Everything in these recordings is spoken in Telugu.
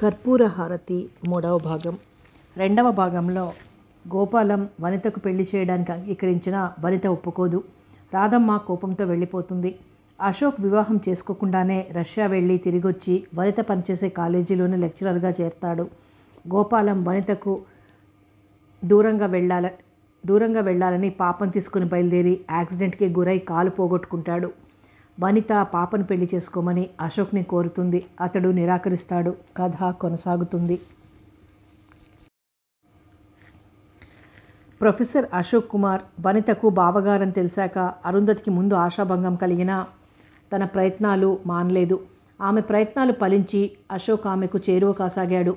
కర్పూర హారతి మూడవ భాగం రెండవ భాగంలో గోపాలం వనితకు పెళ్లి చేయడానికి అంగీకరించిన వనిత ఒప్పుకోదు రాధమ్మ కోపంతో వెళ్ళిపోతుంది అశోక్ వివాహం చేసుకోకుండానే రష్యా వెళ్ళి తిరిగొచ్చి వనిత పనిచేసే కాలేజీలోనే లెక్చరర్గా చేరతాడు గోపాలం వనితకు దూరంగా వెళ్ళాల దూరంగా వెళ్ళాలని పాపం తీసుకుని బయలుదేరి యాక్సిడెంట్కి గురై కాలు పోగొట్టుకుంటాడు వనిత పాపను పెళ్లి చేసుకోమని అశోక్ని కోరుతుంది అతడు నిరాకరిస్తాడు కథ కొనసాగుతుంది ప్రొఫెసర్ అశోక్ కుమార్ వనితకు బావగారని తెలిసాక అరుంధతికి ముందు ఆశాభంగం కలిగిన తన ప్రయత్నాలు మానలేదు ఆమె ప్రయత్నాలు ఫలించి అశోక్ ఆమెకు చేరువ కాసాగాడు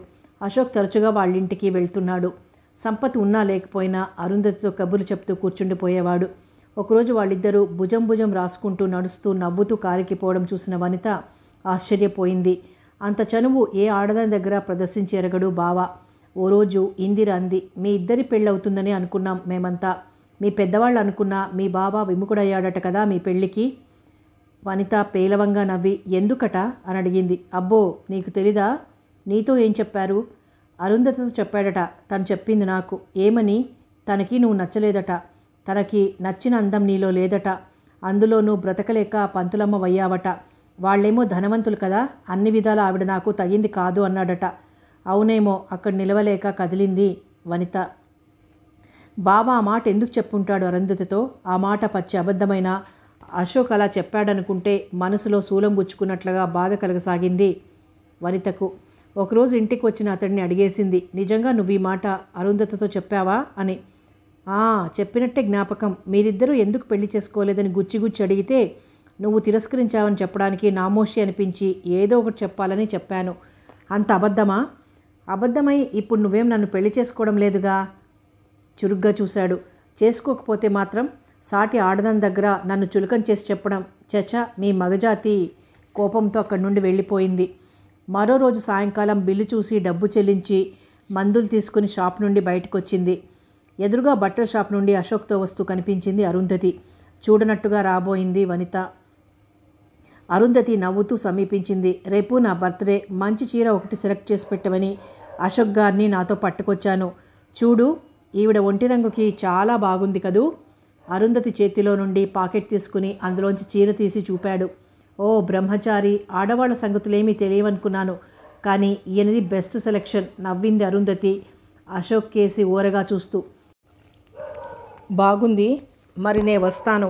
అశోక్ తరచుగా వాళ్ళింటికి వెళ్తున్నాడు సంపత్ ఉన్నా లేకపోయినా అరుంధతితో కబుర్లు చెప్తూ కూర్చుండిపోయేవాడు ఒకరోజు వాళ్ళిద్దరూ భుజం భుజం రాసుకుంటూ నడుస్తూ నవ్వుతూ కారికిపోవడం చూసిన వనిత ఆశ్చర్యపోయింది అంత చనువు ఏ ఆడదాని దగ్గర ప్రదర్శించి ఎరగడు బావ ఓ రోజు ఇందిర అంది మీ ఇద్దరి పెళ్ళవుతుందని అనుకున్నాం మేమంతా మీ పెద్దవాళ్ళు అనుకున్నా మీ బావ విముఖుడయ్యాడట కదా మీ పెళ్ళికి వనిత పేలవంగా నవ్వి ఎందుకట అని అడిగింది అబ్బో నీకు తెలీదా నీతో ఏం చెప్పారు అరుంధతితో చెప్పాడట తను చెప్పింది నాకు ఏమని తనకి నువ్వు నచ్చలేదట తనకి నచ్చిన అందం నీలో లేదట అందులోనూ బ్రతకలేక పంతులమ్మ వయ్యావట వాళ్ళేమో ధనవంతులు కదా అన్ని విధాల ఆవిడ నాకు తగింది కాదు అన్నాడట అవునేమో అక్కడ నిలవలేక కదిలింది వనిత బావ ఆ మాట ఎందుకు చెప్పుంటాడు అరుంధతితో ఆ మాట పచ్చి అబద్ధమైన అశోక్ అలా చెప్పాడనుకుంటే మనసులో శూలం గుచ్చుకున్నట్లుగా బాధ కలగసాగింది వనితకు ఒకరోజు ఇంటికి వచ్చిన అతడిని అడిగేసింది నిజంగా నువ్వు ఈ మాట అరుంధతతో చెప్పావా అని చెప్పినట్టే జ్ఞాపకం మీరిద్దరూ ఎందుకు పెళ్లి చేసుకోలేదని గుచ్చిగుచ్చి అడిగితే నువ్వు తిరస్కరించావని చెప్పడానికి నామోషి అనిపించి ఏదో ఒకటి చెప్పాలని చెప్పాను అంత అబద్ధమా అబద్ధమై ఇప్పుడు నువ్వేం నన్ను పెళ్లి చేసుకోవడం లేదుగా చురుగ్గా చూశాడు చేసుకోకపోతే మాత్రం సాటి ఆడదం దగ్గర నన్ను చులకం చేసి చెప్పడం చచ మీ మగజాతి కోపంతో అక్కడి నుండి వెళ్ళిపోయింది మరో రోజు సాయంకాలం బిల్లు చూసి డబ్బు చెల్లించి మందులు తీసుకుని షాప్ నుండి బయటకు వచ్చింది ఎదురుగా బట్టల షాప్ నుండి అశోక్తో వస్తూ కనిపించింది అరుంధతి చూడనట్టుగా రాబోయింది వనిత అరుంధతి నవ్వుతూ సమీపించింది రేపు నా బర్త్డే మంచి చీర ఒకటి సెలెక్ట్ చేసి పెట్టమని అశోక్ గారిని నాతో పట్టుకొచ్చాను చూడు ఈవిడ ఒంటి రంగుకి చాలా బాగుంది కదూ అరుంధతి చేతిలో నుండి పాకెట్ తీసుకుని అందులోంచి చీర తీసి చూపాడు ఓ బ్రహ్మచారి ఆడవాళ్ల సంగతులేమీ తెలియవనుకున్నాను కానీ ఈయనది బెస్ట్ సెలెక్షన్ నవ్వింది అరుంధతి అశోక్ కేసి ఓరగా చూస్తూ బాగుంది మరి నే వస్తాను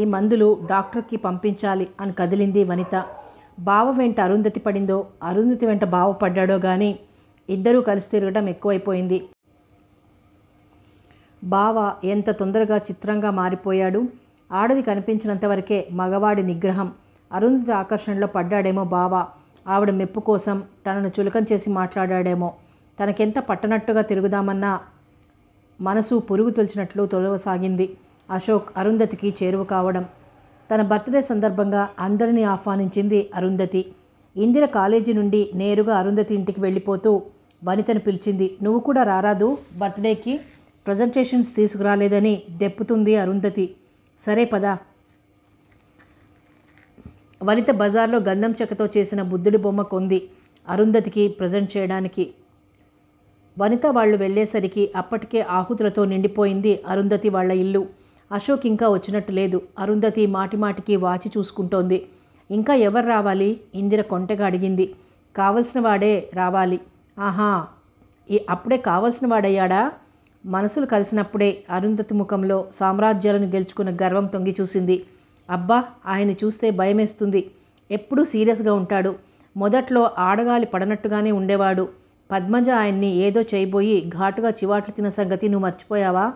ఈ మందులు డాక్టర్కి పంపించాలి అని కదిలింది వనిత బావ వెంట అరుంధతి పడిందో అరుంధతి వెంట బావ పడ్డాడో కానీ ఇద్దరూ కలిసి తిరగడం ఎక్కువైపోయింది బావ ఎంత తొందరగా చిత్రంగా మారిపోయాడు ఆడది కనిపించినంత వరకే మగవాడి నిగ్రహం అరుంధతి ఆకర్షణలో పడ్డాడేమో బావ ఆవిడ మెప్పు కోసం తనను చులకం చేసి మాట్లాడాడేమో తనకెంత పట్టనట్టుగా తిరుగుదామన్నా మనసు పొరుగు తొలిచినట్లు తొలవసాగింది అశోక్ అరుంధతికి చేరువ కావడం తన బర్త్డే సందర్భంగా అందరినీ ఆహ్వానించింది అరుంధతి ఇందిర కాలేజీ నుండి నేరుగా అరుంధతి ఇంటికి వెళ్ళిపోతూ వనితను పిలిచింది నువ్వు కూడా రారాదు బర్త్డేకి ప్రజెంటేషన్స్ తీసుకురాలేదని దెప్పుతుంది అరుంధతి సరే పదా వనిత బజార్లో గంధం చెక్కతో చేసిన బుద్ధుడి బొమ్మ కొంది అరుంధతికి ప్రజెంట్ చేయడానికి వనిత వాళ్ళు వెళ్ళేసరికి అప్పటికే ఆహుతులతో నిండిపోయింది అరుంధతి వాళ్ల ఇల్లు అశోక్ ఇంకా వచ్చినట్టు లేదు అరుంధతి మాటిమాటికి వాచి చూసుకుంటోంది ఇంకా ఎవరు రావాలి ఇందిర కొంటగా అడిగింది కావలసిన వాడే రావాలి ఆహా అప్పుడే కావలసిన వాడయ్యాడా మనసులు కలిసినప్పుడే అరుంధతి ముఖంలో సామ్రాజ్యాలను గెలుచుకున్న గర్వం తొంగి చూసింది అబ్బా ఆయన చూస్తే భయమేస్తుంది ఎప్పుడూ సీరియస్గా ఉంటాడు మొదట్లో ఆడగాలి పడనట్టుగానే ఉండేవాడు పద్మజ ఆయన్ని ఏదో చేయబోయి ఘాటుగా చివాట్లు తిన్న సంగతి నువ్వు మర్చిపోయావా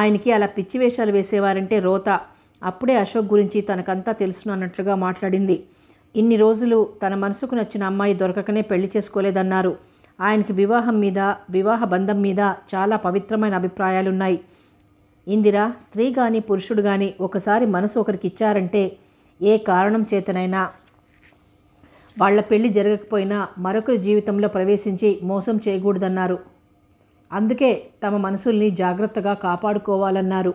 ఆయనకి అలా పిచ్చి వేషాలు వేసేవారంటే రోత అప్పుడే అశోక్ గురించి తనకంతా తెలుసును అన్నట్లుగా మాట్లాడింది ఇన్ని రోజులు తన మనసుకు నచ్చిన అమ్మాయి దొరకకనే పెళ్లి చేసుకోలేదన్నారు ఆయనకి వివాహం మీద వివాహ బంధం మీద చాలా పవిత్రమైన అభిప్రాయాలున్నాయి ఇందిరా స్త్రీ కానీ పురుషుడు కానీ ఒకసారి మనసు ఒకరికి ఇచ్చారంటే ఏ కారణం చేతనైనా వాళ్ల పెళ్లి జరగకపోయినా మరొకరి జీవితంలో ప్రవేశించి మోసం చేయకూడదన్నారు అందుకే తమ మనసుల్ని జాగ్రత్తగా కాపాడుకోవాలన్నారు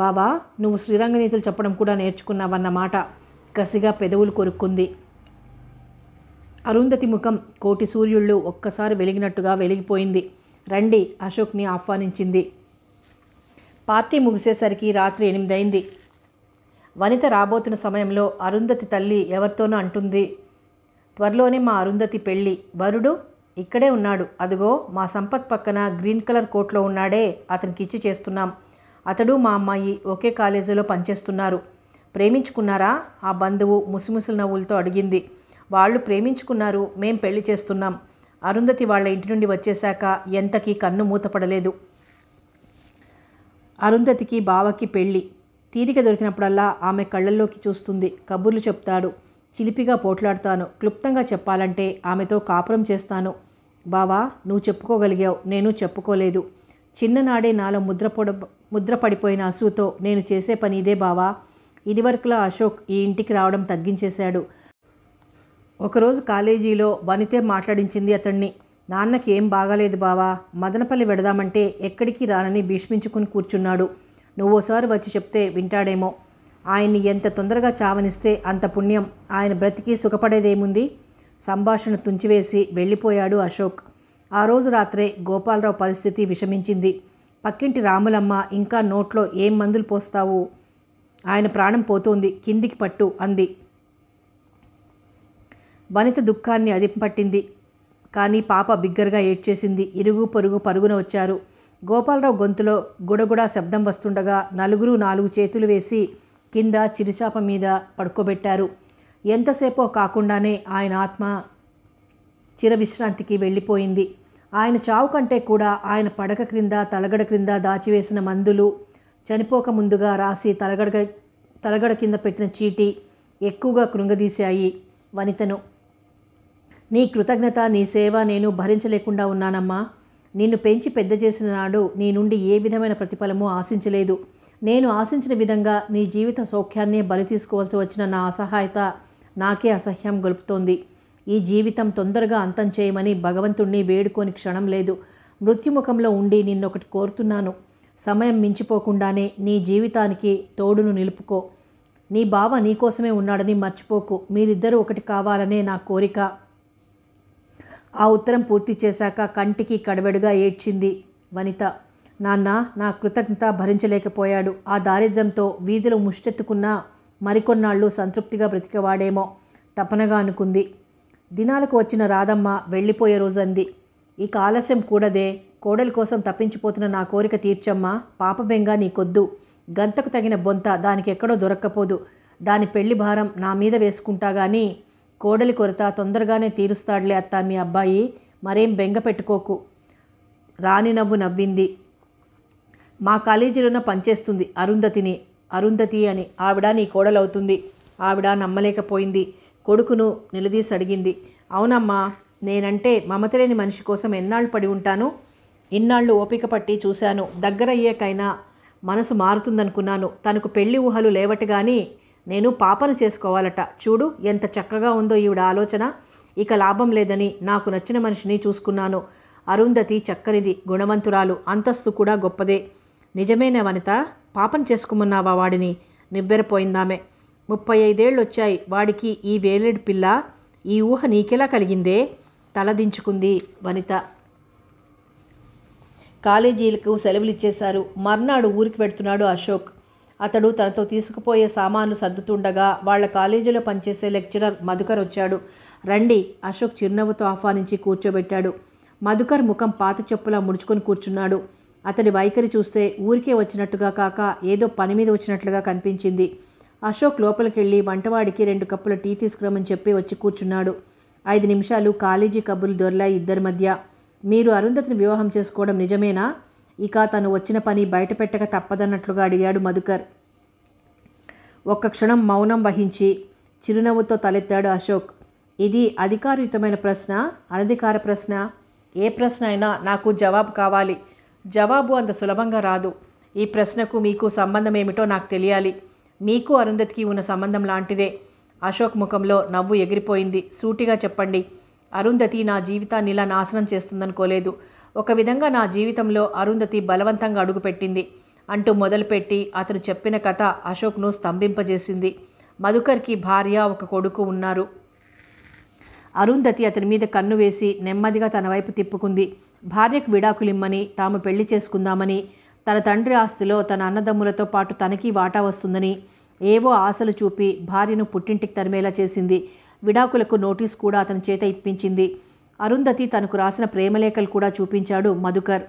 బాబా నువ్వు శ్రీరంగనీతులు చెప్పడం కూడా నేర్చుకున్నావన్నమాట కసిగా పెదవులు కొరుక్కుంది అరుంధతి ముఖం కోటి సూర్యుళ్ళు ఒక్కసారి వెలిగినట్టుగా వెలిగిపోయింది రండి అశోక్ని ఆహ్వానించింది పార్టీ ముగిసేసరికి రాత్రి ఎనిమిదైంది వనిత రాబోతున్న సమయంలో అరుంధతి తల్లి ఎవరితోనో అంటుంది త్వరలోనే మా అరుంధతి పెళ్ళి వరుడు ఇక్కడే ఉన్నాడు అదిగో మా సంపత్ పక్కన గ్రీన్ కలర్ కోట్లో ఉన్నాడే అతనికి ఇచ్చి చేస్తున్నాం అతడు మా అమ్మాయి ఒకే కాలేజీలో పనిచేస్తున్నారు ప్రేమించుకున్నారా ఆ బంధువు ముసిముసిల నవ్వులతో అడిగింది వాళ్ళు ప్రేమించుకున్నారు మేం పెళ్లి చేస్తున్నాం అరుంధతి వాళ్ళ ఇంటి నుండి వచ్చేశాక ఎంతకీ కన్ను మూతపడలేదు అరుంధతికి బావకి పెళ్ళి తీరిక దొరికినప్పుడల్లా ఆమె కళ్ళల్లోకి చూస్తుంది కబుర్లు చెప్తాడు చిలిపిగా పోట్లాడతాను క్లుప్తంగా చెప్పాలంటే ఆమెతో కాపురం చేస్తాను బావా నువ్వు చెప్పుకోగలిగావు నేను చెప్పుకోలేదు చిన్ననాడే నాలో ముద్రపడ ముద్రపడిపోయిన అసూతో నేను చేసే పని ఇదే బావా ఇదివరకులో అశోక్ ఈ ఇంటికి రావడం తగ్గించేశాడు ఒకరోజు కాలేజీలో వనితే మాట్లాడించింది అతన్ని నాన్నకి ఏం బాగాలేదు బావా మదనపల్లి పెడదామంటే ఎక్కడికి రానని భీష్మించుకుని కూర్చున్నాడు నువ్వోసారి వచ్చి చెప్తే వింటాడేమో ఆయన్ని ఎంత తొందరగా చావనిస్తే అంత పుణ్యం ఆయన బ్రతికి సుఖపడేదేముంది సంభాషణ తుంచివేసి వెళ్ళిపోయాడు అశోక్ ఆ రోజు రాత్రే గోపాలరావు పరిస్థితి విషమించింది పక్కింటి రాములమ్మ ఇంకా నోట్లో ఏం మందులు పోస్తావు ఆయన ప్రాణం పోతోంది కిందికి పట్టు అంది వనిత దుఃఖాన్ని అదింపట్టింది కానీ పాప బిగ్గరగా ఏడ్చేసింది ఇరుగు పొరుగు పరుగున వచ్చారు గోపాలరావు గొంతులో గుడగుడా శబ్దం వస్తుండగా నలుగురు నాలుగు చేతులు వేసి కింద చిరుచాప మీద పడుకోబెట్టారు ఎంతసేపో కాకుండానే ఆయన ఆత్మ చిరవిశ్రాంతికి వెళ్ళిపోయింది ఆయన చావు కంటే కూడా ఆయన పడక క్రింద తలగడ క్రింద దాచివేసిన మందులు చనిపోక ముందుగా రాసి తలగడ తలగడ కింద పెట్టిన చీటీ ఎక్కువగా కృంగదీశాయి వనితను నీ కృతజ్ఞత నీ సేవ నేను భరించలేకుండా ఉన్నానమ్మా నిన్ను పెంచి పెద్ద చేసిన నాడు నీ నుండి ఏ విధమైన ప్రతిఫలమూ ఆశించలేదు నేను ఆశించిన విధంగా నీ జీవిత సౌఖ్యాన్ని బలి తీసుకోవాల్సి వచ్చిన నా అసహాయత నాకే అసహ్యం గొలుపుతోంది ఈ జీవితం తొందరగా అంతం చేయమని భగవంతుణ్ణి వేడుకోని క్షణం లేదు మృత్యుముఖంలో ఉండి నిన్నొకటి కోరుతున్నాను సమయం మించిపోకుండానే నీ జీవితానికి తోడును నిలుపుకో నీ బావ నీకోసమే ఉన్నాడని మర్చిపోకు మీరిద్దరూ ఒకటి కావాలనే నా కోరిక ఆ ఉత్తరం పూర్తి చేశాక కంటికి కడబెడుగా ఏడ్చింది వనిత నాన్న నా కృతజ్ఞత భరించలేకపోయాడు ఆ దారిద్ర్యంతో వీధిలో ముష్టెత్తుకున్న మరికొన్నాళ్ళు సంతృప్తిగా బ్రతికేవాడేమో తపనగా అనుకుంది దినాలకు వచ్చిన రాధమ్మ వెళ్ళిపోయే రోజంది ఇక ఆలస్యం కూడదే కోడలి కోసం తప్పించిపోతున్న నా కోరిక తీర్చమ్మా పాపబెంగా నీకొద్దు గంతకు తగిన బొంత దానికి ఎక్కడో దొరక్కపోదు దాని పెళ్లి భారం నా మీద వేసుకుంటా గానీ కోడలి కొరత తొందరగానే తీరుస్తాడులే అత్త మీ అబ్బాయి మరేం బెంగ పెట్టుకోకు రాణి నవ్వు నవ్వింది మా కాలేజీలోన పనిచేస్తుంది అరుంధతిని అరుంధతి అని ఆవిడ నీ కోడలవుతుంది ఆవిడ నమ్మలేకపోయింది కొడుకును నిలదీసి అడిగింది అవునమ్మా నేనంటే మమతలేని మనిషి కోసం ఎన్నాళ్ళు పడి ఉంటాను ఇన్నాళ్ళు ఓపిక పట్టి చూశాను దగ్గరయ్యాకైనా మనసు మారుతుందనుకున్నాను తనకు పెళ్లి ఊహలు లేవట కానీ నేను పాపను చేసుకోవాలట చూడు ఎంత చక్కగా ఉందో ఈవిడ ఆలోచన ఇక లాభం లేదని నాకు నచ్చిన మనిషిని చూసుకున్నాను అరుంధతి చక్కనిది గుణవంతురాలు అంతస్తు కూడా గొప్పదే నిజమేనే వనిత పాపం చేసుకుమన్నావా వాడిని నివ్వెరపోయిందామే ముప్పై ఐదేళ్ళు వచ్చాయి వాడికి ఈ వేలేడు పిల్ల ఈ ఊహ నీకెలా కలిగిందే తలదించుకుంది వనిత కాలేజీలకు సెలవులు ఇచ్చేశారు మర్నాడు ఊరికి పెడుతున్నాడు అశోక్ అతడు తనతో తీసుకుపోయే సామాను సర్దుతుండగా వాళ్ళ కాలేజీలో పనిచేసే లెక్చరర్ మధుకర్ వచ్చాడు రండి అశోక్ చిరునవ్వుతో ఆహ్వానించి కూర్చోబెట్టాడు మధుకర్ ముఖం పాత చెప్పులా ముడుచుకొని కూర్చున్నాడు అతడి వైఖరి చూస్తే ఊరికే వచ్చినట్టుగా కాక ఏదో పని మీద వచ్చినట్లుగా కనిపించింది అశోక్ లోపలికెళ్ళి వంటవాడికి రెండు కప్పుల టీ తీసుకురమని చెప్పి వచ్చి కూర్చున్నాడు ఐదు నిమిషాలు కాలేజీ కబుర్లు దొరలాయి ఇద్దరి మధ్య మీరు అరుంధతిని వివాహం చేసుకోవడం నిజమేనా ఇక తను వచ్చిన పని బయట పెట్టక తప్పదన్నట్లుగా అడిగాడు మధుకర్ ఒక్క క్షణం మౌనం వహించి చిరునవ్వుతో తలెత్తాడు అశోక్ ఇది అధికారయుతమైన ప్రశ్న అనధికార ప్రశ్న ఏ ప్రశ్న అయినా నాకు జవాబు కావాలి జవాబు అంత సులభంగా రాదు ఈ ప్రశ్నకు మీకు సంబంధం ఏమిటో నాకు తెలియాలి మీకు అరుంధతికి ఉన్న సంబంధం లాంటిదే అశోక్ ముఖంలో నవ్వు ఎగిరిపోయింది సూటిగా చెప్పండి అరుంధతి నా జీవితాన్ని ఇలా నాశనం చేస్తుందనుకోలేదు ఒక విధంగా నా జీవితంలో అరుంధతి బలవంతంగా అడుగుపెట్టింది అంటూ మొదలుపెట్టి అతను చెప్పిన కథ అశోక్ను స్తంభింపజేసింది మధుకర్కి భార్య ఒక కొడుకు ఉన్నారు అరుంధతి అతని మీద కన్ను వేసి నెమ్మదిగా తన వైపు తిప్పుకుంది భార్యకు విడాకులిమ్మని తాము పెళ్లి చేసుకుందామని తన తండ్రి ఆస్తిలో తన అన్నదమ్ములతో పాటు తనకి వాటా వస్తుందని ఏవో ఆశలు చూపి భార్యను పుట్టింటికి తరిమేలా చేసింది విడాకులకు నోటీస్ కూడా అతని చేత ఇప్పించింది అరుంధతి తనకు రాసిన ప్రేమలేఖలు కూడా చూపించాడు మధుకర్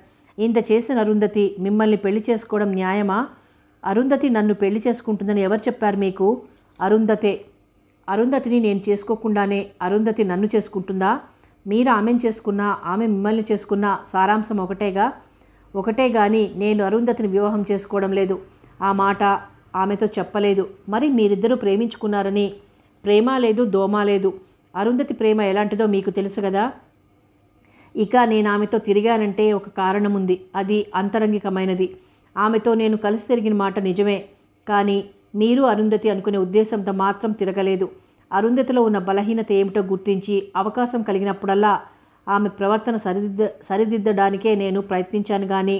ఇంత చేసిన అరుంధతి మిమ్మల్ని పెళ్లి చేసుకోవడం న్యాయమా అరుంధతి నన్ను పెళ్లి చేసుకుంటుందని ఎవరు చెప్పారు మీకు అరుంధతే అరుంధతిని నేను చేసుకోకుండానే అరుంధతి నన్ను చేసుకుంటుందా మీరు ఆమెను చేసుకున్నా ఆమె మిమ్మల్ని చేసుకున్నా సారాంశం ఒకటేగా ఒకటే కానీ నేను అరుంధతిని వివాహం చేసుకోవడం లేదు ఆ మాట ఆమెతో చెప్పలేదు మరి మీరిద్దరూ ప్రేమించుకున్నారని ప్రేమ లేదు దోమ లేదు అరుంధతి ప్రేమ ఎలాంటిదో మీకు తెలుసు కదా ఇక నేను ఆమెతో తిరిగానంటే ఒక కారణం ఉంది అది అంతరంగికమైనది ఆమెతో నేను కలిసి తిరిగిన మాట నిజమే కానీ మీరు అరుంధతి అనుకునే ఉద్దేశంతో మాత్రం తిరగలేదు అరుంధతిలో ఉన్న బలహీనత ఏమిటో గుర్తించి అవకాశం కలిగినప్పుడల్లా ఆమె ప్రవర్తన సరిదిద్ద సరిదిద్దడానికే నేను ప్రయత్నించాను కానీ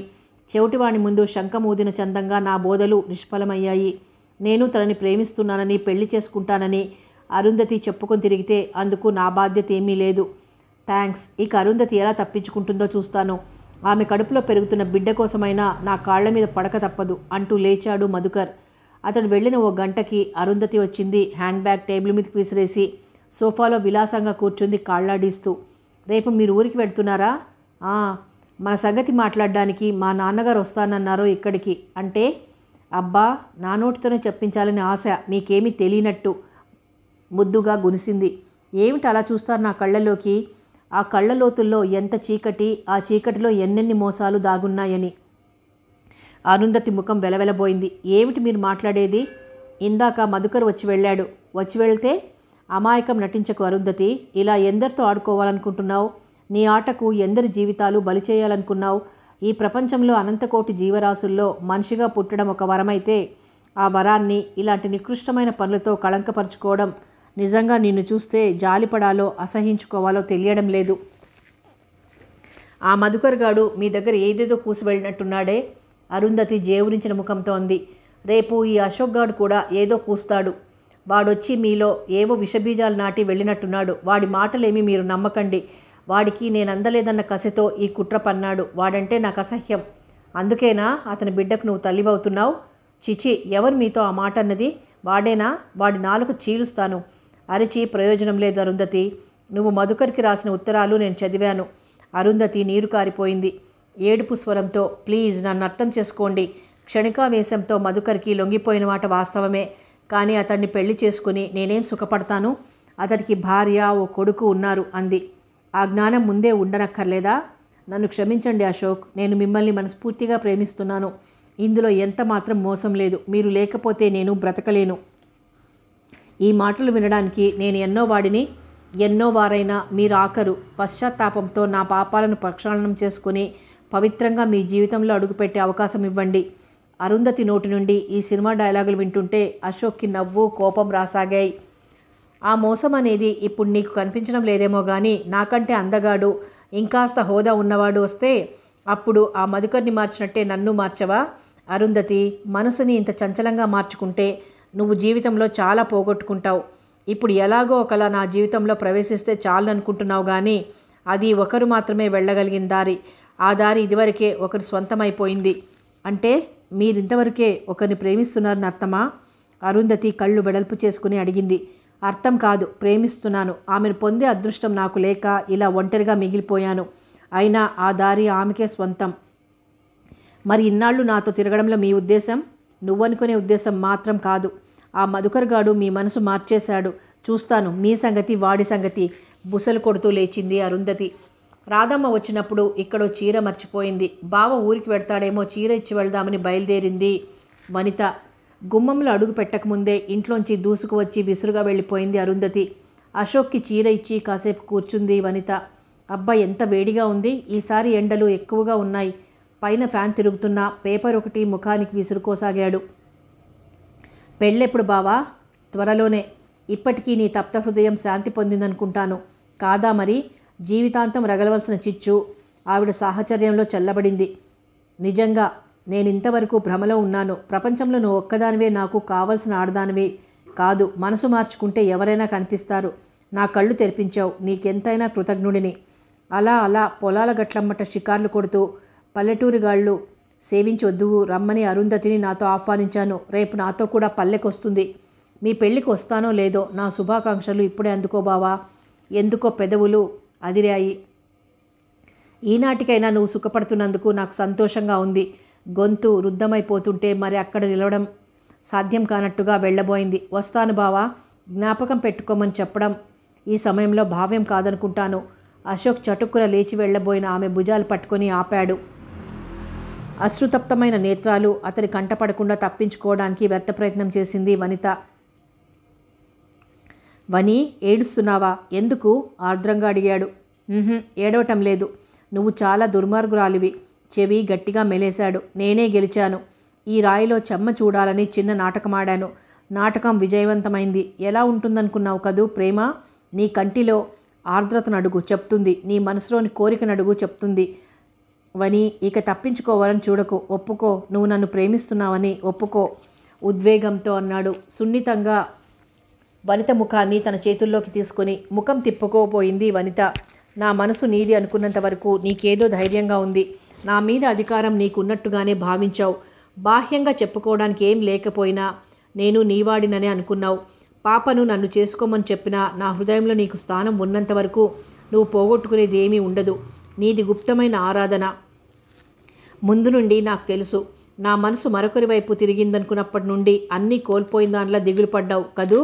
చెవిటివాణి ముందు శంఖమూదిన చందంగా నా బోధలు నిష్ఫలమయ్యాయి నేను తనని ప్రేమిస్తున్నానని పెళ్లి చేసుకుంటానని అరుంధతి చెప్పుకొని తిరిగితే అందుకు నా బాధ్యత ఏమీ లేదు థ్యాంక్స్ ఇక అరుంధతి ఎలా తప్పించుకుంటుందో చూస్తాను ఆమె కడుపులో పెరుగుతున్న బిడ్డ కోసమైనా నా కాళ్ల మీద పడక తప్పదు అంటూ లేచాడు మధుకర్ అతడు వెళ్ళిన ఓ గంటకి అరుంధతి వచ్చింది హ్యాండ్ బ్యాగ్ టేబుల్ మీదకి విసిరేసి సోఫాలో విలాసంగా కూర్చుంది కాళ్ళాడిస్తూ రేపు మీరు ఊరికి వెళ్తున్నారా మన సంగతి మాట్లాడడానికి మా నాన్నగారు వస్తానన్నారు ఇక్కడికి అంటే అబ్బా నా నోటితోనే చెప్పించాలని ఆశ మీకేమీ తెలియనట్టు ముద్దుగా గునిసింది ఏమిటి అలా చూస్తారు నా కళ్ళలోకి ఆ కళ్ళలోతుల్లో ఎంత చీకటి ఆ చీకటిలో ఎన్నెన్ని మోసాలు దాగున్నాయని అరుంధతి ముఖం వెలవెలబోయింది ఏమిటి మీరు మాట్లాడేది ఇందాక మధుకర్ వచ్చి వెళ్ళాడు వచ్చి వెళ్తే అమాయకం నటించకు అరుంధతి ఇలా ఎందరితో ఆడుకోవాలనుకుంటున్నావు నీ ఆటకు ఎందరి జీవితాలు బలి చేయాలనుకున్నావు ఈ ప్రపంచంలో అనంతకోటి జీవరాశుల్లో మనిషిగా పుట్టడం ఒక వరమైతే ఆ వరాన్ని ఇలాంటి నికృష్టమైన పనులతో కళంకపరుచుకోవడం నిజంగా నిన్ను చూస్తే జాలిపడాలో అసహించుకోవాలో తెలియడం లేదు ఆ మధుకర్ గాడు మీ దగ్గర ఏదేదో కూసి వెళ్ళినట్టున్నాడే అరుంధతి జేవురించిన ముఖంతో అంది రేపు ఈ అశోక్ గాడు కూడా ఏదో కూస్తాడు వాడొచ్చి మీలో ఏవో విషబీజాలు నాటి వెళ్ళినట్టున్నాడు వాడి మాటలేమి మీరు నమ్మకండి వాడికి నేను అందలేదన్న కసితో ఈ కుట్ర పన్నాడు వాడంటే నాకు అసహ్యం అందుకేనా అతని బిడ్డకు నువ్వు తల్లివవుతున్నావు చిచి ఎవరు మీతో ఆ మాట అన్నది వాడేనా వాడి నాలుగు చీలుస్తాను అరిచి ప్రయోజనం లేదు అరుంధతి నువ్వు మధుకర్కి రాసిన ఉత్తరాలు నేను చదివాను అరుంధతి నీరు కారిపోయింది ఏడుపు స్వరంతో ప్లీజ్ నన్ను అర్థం చేసుకోండి క్షణికావేశంతో మధుకర్కి లొంగిపోయిన మాట వాస్తవమే కానీ అతన్ని పెళ్లి చేసుకుని నేనేం సుఖపడతాను అతడికి భార్య ఓ కొడుకు ఉన్నారు అంది ఆ జ్ఞానం ముందే ఉండనక్కర్లేదా నన్ను క్షమించండి అశోక్ నేను మిమ్మల్ని మనస్ఫూర్తిగా ప్రేమిస్తున్నాను ఇందులో ఎంత మాత్రం మోసం లేదు మీరు లేకపోతే నేను బ్రతకలేను ఈ మాటలు వినడానికి నేను ఎన్నో వాడిని ఎన్నో వారైనా మీరు ఆకరు పశ్చాత్తాపంతో నా పాపాలను ప్రక్షాళనం చేసుకుని పవిత్రంగా మీ జీవితంలో అడుగుపెట్టే అవకాశం ఇవ్వండి అరుంధతి నోటి నుండి ఈ సినిమా డైలాగులు వింటుంటే అశోక్కి నవ్వు కోపం రాసాగాయి ఆ మోసం అనేది ఇప్పుడు నీకు కనిపించడం లేదేమో కానీ నాకంటే అందగాడు ఇంకాస్త హోదా ఉన్నవాడు వస్తే అప్పుడు ఆ మధుకర్ని మార్చినట్టే నన్ను మార్చవా అరుంధతి మనసుని ఇంత చంచలంగా మార్చుకుంటే నువ్వు జీవితంలో చాలా పోగొట్టుకుంటావు ఇప్పుడు ఎలాగో ఒకలా నా జీవితంలో ప్రవేశిస్తే చాలు అనుకుంటున్నావు కానీ అది ఒకరు మాత్రమే వెళ్ళగలిగిన దారి ఆ దారి ఇదివరకే ఒకరి స్వంతమైపోయింది అంటే మీరింతవరకే ఒకరిని ప్రేమిస్తున్నారని అర్థమా అరుంధతి కళ్ళు వెడల్పు చేసుకుని అడిగింది అర్థం కాదు ప్రేమిస్తున్నాను ఆమెను పొందే అదృష్టం నాకు లేక ఇలా ఒంటరిగా మిగిలిపోయాను అయినా ఆ దారి ఆమెకే స్వంతం మరి ఇన్నాళ్ళు నాతో తిరగడంలో మీ ఉద్దేశం నువ్వనుకునే ఉద్దేశం మాత్రం కాదు ఆ మధుకర్గాడు మీ మనసు మార్చేశాడు చూస్తాను మీ సంగతి వాడి సంగతి బుసలు కొడుతూ లేచింది అరుంధతి రాధమ్మ వచ్చినప్పుడు ఇక్కడో చీర మర్చిపోయింది బావ ఊరికి వెడతాడేమో చీర ఇచ్చి వెళ్దామని బయలుదేరింది వనిత గుమ్మంలో అడుగు పెట్టకముందే ఇంట్లోంచి దూసుకు వచ్చి విసురుగా వెళ్ళిపోయింది అరుంధతి అశోక్కి చీర ఇచ్చి కాసేపు కూర్చుంది వనిత అబ్బా ఎంత వేడిగా ఉంది ఈసారి ఎండలు ఎక్కువగా ఉన్నాయి పైన ఫ్యాన్ తిరుగుతున్న పేపర్ ఒకటి ముఖానికి విసురుకోసాగాడు పెళ్ళెప్పుడు బావా త్వరలోనే ఇప్పటికీ నీ తప్త హృదయం శాంతి పొందిందనుకుంటాను కాదా మరి జీవితాంతం రగలవలసిన చిచ్చు ఆవిడ సాహచర్యంలో చల్లబడింది నిజంగా నేనింతవరకు భ్రమలో ఉన్నాను ప్రపంచంలో నువ్వు ఒక్కదానివే నాకు కావలసిన ఆడదానివే కాదు మనసు మార్చుకుంటే ఎవరైనా కనిపిస్తారు నా కళ్ళు తెరిపించావు నీకెంతైనా కృతజ్ఞుడిని అలా అలా పొలాల గట్లమ్మట షికార్లు కొడుతూ పల్లెటూరిగాళ్ళు సేవించొద్దువు రమ్మని అరుంధతిని నాతో ఆహ్వానించాను రేపు నాతో కూడా పల్లెకొస్తుంది మీ పెళ్ళికి వస్తానో లేదో నా శుభాకాంక్షలు ఇప్పుడే అందుకోబావా ఎందుకో పెదవులు అదిరాయి ఈనాటికైనా నువ్వు సుఖపడుతున్నందుకు నాకు సంతోషంగా ఉంది గొంతు వృద్ధమైపోతుంటే మరి అక్కడ నిలవడం సాధ్యం కానట్టుగా వెళ్ళబోయింది వస్తాను బావా జ్ఞాపకం పెట్టుకోమని చెప్పడం ఈ సమయంలో భావ్యం కాదనుకుంటాను అశోక్ చటుక్కున లేచి వెళ్ళబోయిన ఆమె భుజాలు పట్టుకొని ఆపాడు అశ్రుతప్తమైన నేత్రాలు అతని కంటపడకుండా తప్పించుకోవడానికి వ్యర్థ ప్రయత్నం చేసింది వనిత వని ఏడుస్తున్నావా ఎందుకు ఆర్ద్రంగా అడిగాడు ఏడవటం లేదు నువ్వు చాలా దుర్మార్గురాలివి చెవి గట్టిగా మెలేశాడు నేనే గెలిచాను ఈ రాయిలో చెమ్మ చూడాలని చిన్న నాటకమాడాను నాటకం విజయవంతమైంది ఎలా ఉంటుందనుకున్నావు కదూ ప్రేమ నీ కంటిలో ఆర్ద్రతను అడుగు చెప్తుంది నీ మనసులోని కోరికను అడుగు చెప్తుంది వని ఇక తప్పించుకోవాలని చూడకు ఒప్పుకో నువ్వు నన్ను ప్రేమిస్తున్నావని ఒప్పుకో ఉద్వేగంతో అన్నాడు సున్నితంగా వనిత ముఖాన్ని తన చేతుల్లోకి తీసుకుని ముఖం తిప్పుకోపోయింది వనిత నా మనసు నీది అనుకున్నంత వరకు నీకేదో ధైర్యంగా ఉంది నా మీద అధికారం నీకున్నట్టుగానే భావించావు బాహ్యంగా చెప్పుకోవడానికి ఏం లేకపోయినా నేను నీవాడిననే అనుకున్నావు పాపను నన్ను చేసుకోమని చెప్పినా నా హృదయంలో నీకు స్థానం ఉన్నంత వరకు నువ్వు పోగొట్టుకునేది ఏమీ ఉండదు నీది గుప్తమైన ఆరాధన ముందు నుండి నాకు తెలుసు నా మనసు మరొకరి వైపు తిరిగిందనుకున్నప్పటి నుండి అన్నీ కోల్పోయిన దానిలా దిగులు పడ్డావు కదూ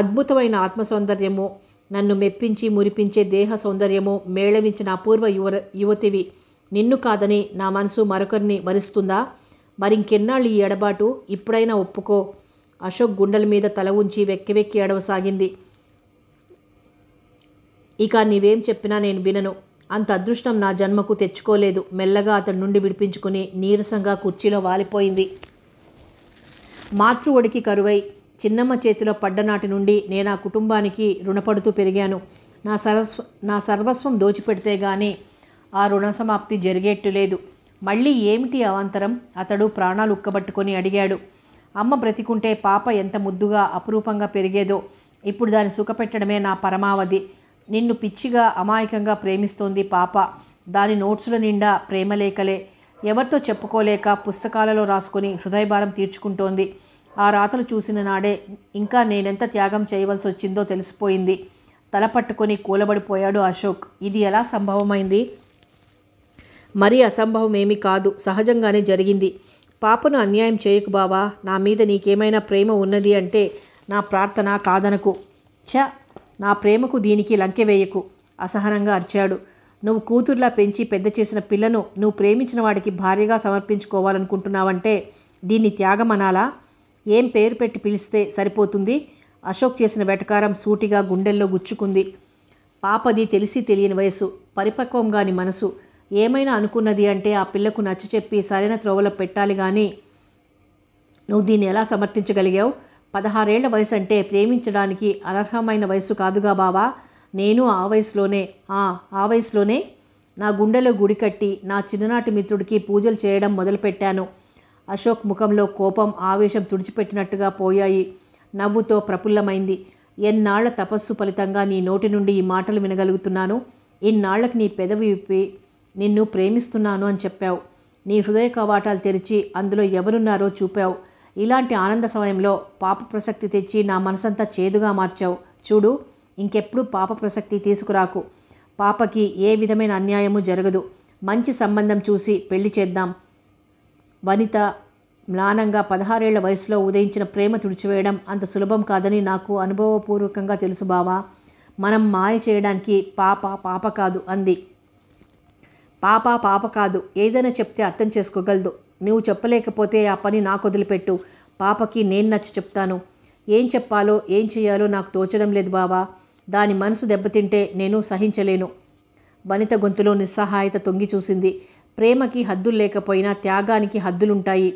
అద్భుతమైన ఆత్మ సౌందర్యము నన్ను మెప్పించి మురిపించే దేహ సౌందర్యము మేళవించిన అపూర్వ యువ యువతివి నిన్ను కాదని నా మనసు మరొకరిని వరిస్తుందా మరింకెన్నాళ్ళు ఈ ఎడబాటు ఇప్పుడైనా ఒప్పుకో అశోక్ గుండెల మీద తల ఉంచి వెక్కి వెక్కి ఏడవసాగింది ఇక నీవేం చెప్పినా నేను వినను అంత అదృష్టం నా జన్మకు తెచ్చుకోలేదు మెల్లగా అతడి నుండి విడిపించుకుని నీరసంగా కుర్చీలో వాలిపోయింది మాతృ ఒడికి కరువై చిన్నమ్మ చేతిలో పడ్డనాటి నుండి నేను ఆ కుటుంబానికి రుణపడుతూ పెరిగాను నా సరస్వ నా సర్వస్వం దోచిపెడితే కానీ ఆ రుణ సమాప్తి జరిగేట్టు లేదు మళ్ళీ ఏమిటి అవాంతరం అతడు ప్రాణాలు ఉక్కబట్టుకొని అడిగాడు అమ్మ బ్రతికుంటే పాప ఎంత ముద్దుగా అపురూపంగా పెరిగేదో ఇప్పుడు దాన్ని సుఖపెట్టడమే నా పరమావధి నిన్ను పిచ్చిగా అమాయకంగా ప్రేమిస్తోంది పాప దాని నోట్సుల నిండా ప్రేమలేఖలే ఎవరితో చెప్పుకోలేక పుస్తకాలలో రాసుకొని హృదయభారం తీర్చుకుంటోంది ఆ రాతలు చూసిన నాడే ఇంకా నేనెంత త్యాగం చేయవలసి వచ్చిందో తెలిసిపోయింది తల పట్టుకొని కూలబడిపోయాడు అశోక్ ఇది ఎలా సంభవమైంది మరీ అసంభవం ఏమీ కాదు సహజంగానే జరిగింది పాపను అన్యాయం చేయకు బావా నా మీద నీకేమైనా ప్రేమ ఉన్నది అంటే నా ప్రార్థన కాదనకు చ నా ప్రేమకు దీనికి లంకె వేయకు అసహనంగా అరిచాడు నువ్వు కూతుర్లా పెంచి పెద్ద చేసిన పిల్లను నువ్వు ప్రేమించిన వాడికి భార్యగా సమర్పించుకోవాలనుకుంటున్నావంటే దీన్ని త్యాగమనాలా ఏం పేరు పెట్టి పిలిస్తే సరిపోతుంది అశోక్ చేసిన వెటకారం సూటిగా గుండెల్లో గుచ్చుకుంది పాపది తెలిసి తెలియని వయసు పరిపక్వం కాని మనసు ఏమైనా అనుకున్నది అంటే ఆ పిల్లకు నచ్చ చెప్పి సరైన త్రోవలో పెట్టాలి కానీ నువ్వు దీన్ని ఎలా సమర్థించగలిగావు పదహారేళ్ల వయసు అంటే ప్రేమించడానికి అనర్హమైన వయసు కాదుగా బావా నేను ఆ వయసులోనే ఆ వయసులోనే నా గుండెలో గుడి కట్టి నా చిన్ననాటి మిత్రుడికి పూజలు చేయడం మొదలుపెట్టాను అశోక్ ముఖంలో కోపం ఆవేశం తుడిచిపెట్టినట్టుగా పోయాయి నవ్వుతో ప్రఫుల్లమైంది ఎన్నాళ్ల తపస్సు ఫలితంగా నీ నోటి నుండి ఈ మాటలు వినగలుగుతున్నాను ఇన్నాళ్లకు నీ పెదవి విప్పి నిన్ను ప్రేమిస్తున్నాను అని చెప్పావు నీ హృదయ కవాటాలు తెరిచి అందులో ఎవరున్నారో చూపావు ఇలాంటి ఆనంద సమయంలో పాప ప్రసక్తి తెచ్చి నా మనసంతా చేదుగా మార్చావు చూడు ఇంకెప్పుడు పాప ప్రసక్తి తీసుకురాకు పాపకి ఏ విధమైన అన్యాయము జరగదు మంచి సంబంధం చూసి పెళ్లి చేద్దాం వనిత మ్లానంగా పదహారేళ్ల వయసులో ఉదయించిన ప్రేమ తుడిచివేయడం అంత సులభం కాదని నాకు అనుభవపూర్వకంగా తెలుసు బావా మనం మాయ చేయడానికి పాప పాప కాదు అంది పాప పాప కాదు ఏదైనా చెప్తే అర్థం చేసుకోగలదు నువ్వు చెప్పలేకపోతే ఆ పని నాకు వదిలిపెట్టు పాపకి నేను నచ్చి చెప్తాను ఏం చెప్పాలో ఏం చేయాలో నాకు తోచడం లేదు బావా దాని మనసు దెబ్బతింటే నేను సహించలేను వనిత గొంతులో నిస్సహాయత తొంగి చూసింది ప్రేమకి హద్దులు లేకపోయినా త్యాగానికి హద్దులుంటాయి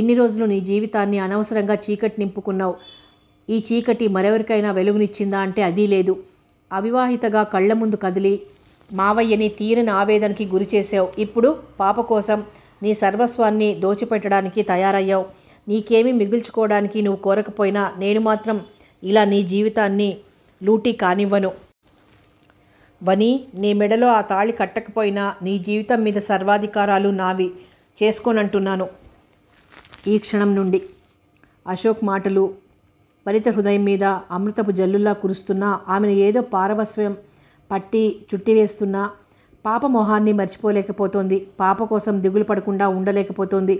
ఇన్ని రోజులు నీ జీవితాన్ని అనవసరంగా చీకటి నింపుకున్నావు ఈ చీకటి మరెవరికైనా వెలుగునిచ్చిందా అంటే అదీ లేదు అవివాహితగా కళ్ళ ముందు కదిలి మావయ్యని తీరని ఆవేదనకి గురి చేసావు ఇప్పుడు పాప కోసం నీ సర్వస్వాన్ని దోచిపెట్టడానికి తయారయ్యావు నీకేమి మిగుల్చుకోవడానికి నువ్వు కోరకపోయినా నేను మాత్రం ఇలా నీ జీవితాన్ని లూటీ కానివ్వను వని నీ మెడలో ఆ తాళి కట్టకపోయినా నీ జీవితం మీద సర్వాధికారాలు నావి చేసుకోనంటున్నాను ఈ క్షణం నుండి అశోక్ మాటలు పరిత హృదయం మీద అమృతపు జల్లుల్లా కురుస్తున్నా ఆమెను ఏదో పారవస్యం పట్టి చుట్టివేస్తున్నా పాప మొహాన్ని మర్చిపోలేకపోతోంది పాప కోసం దిగులు పడకుండా ఉండలేకపోతోంది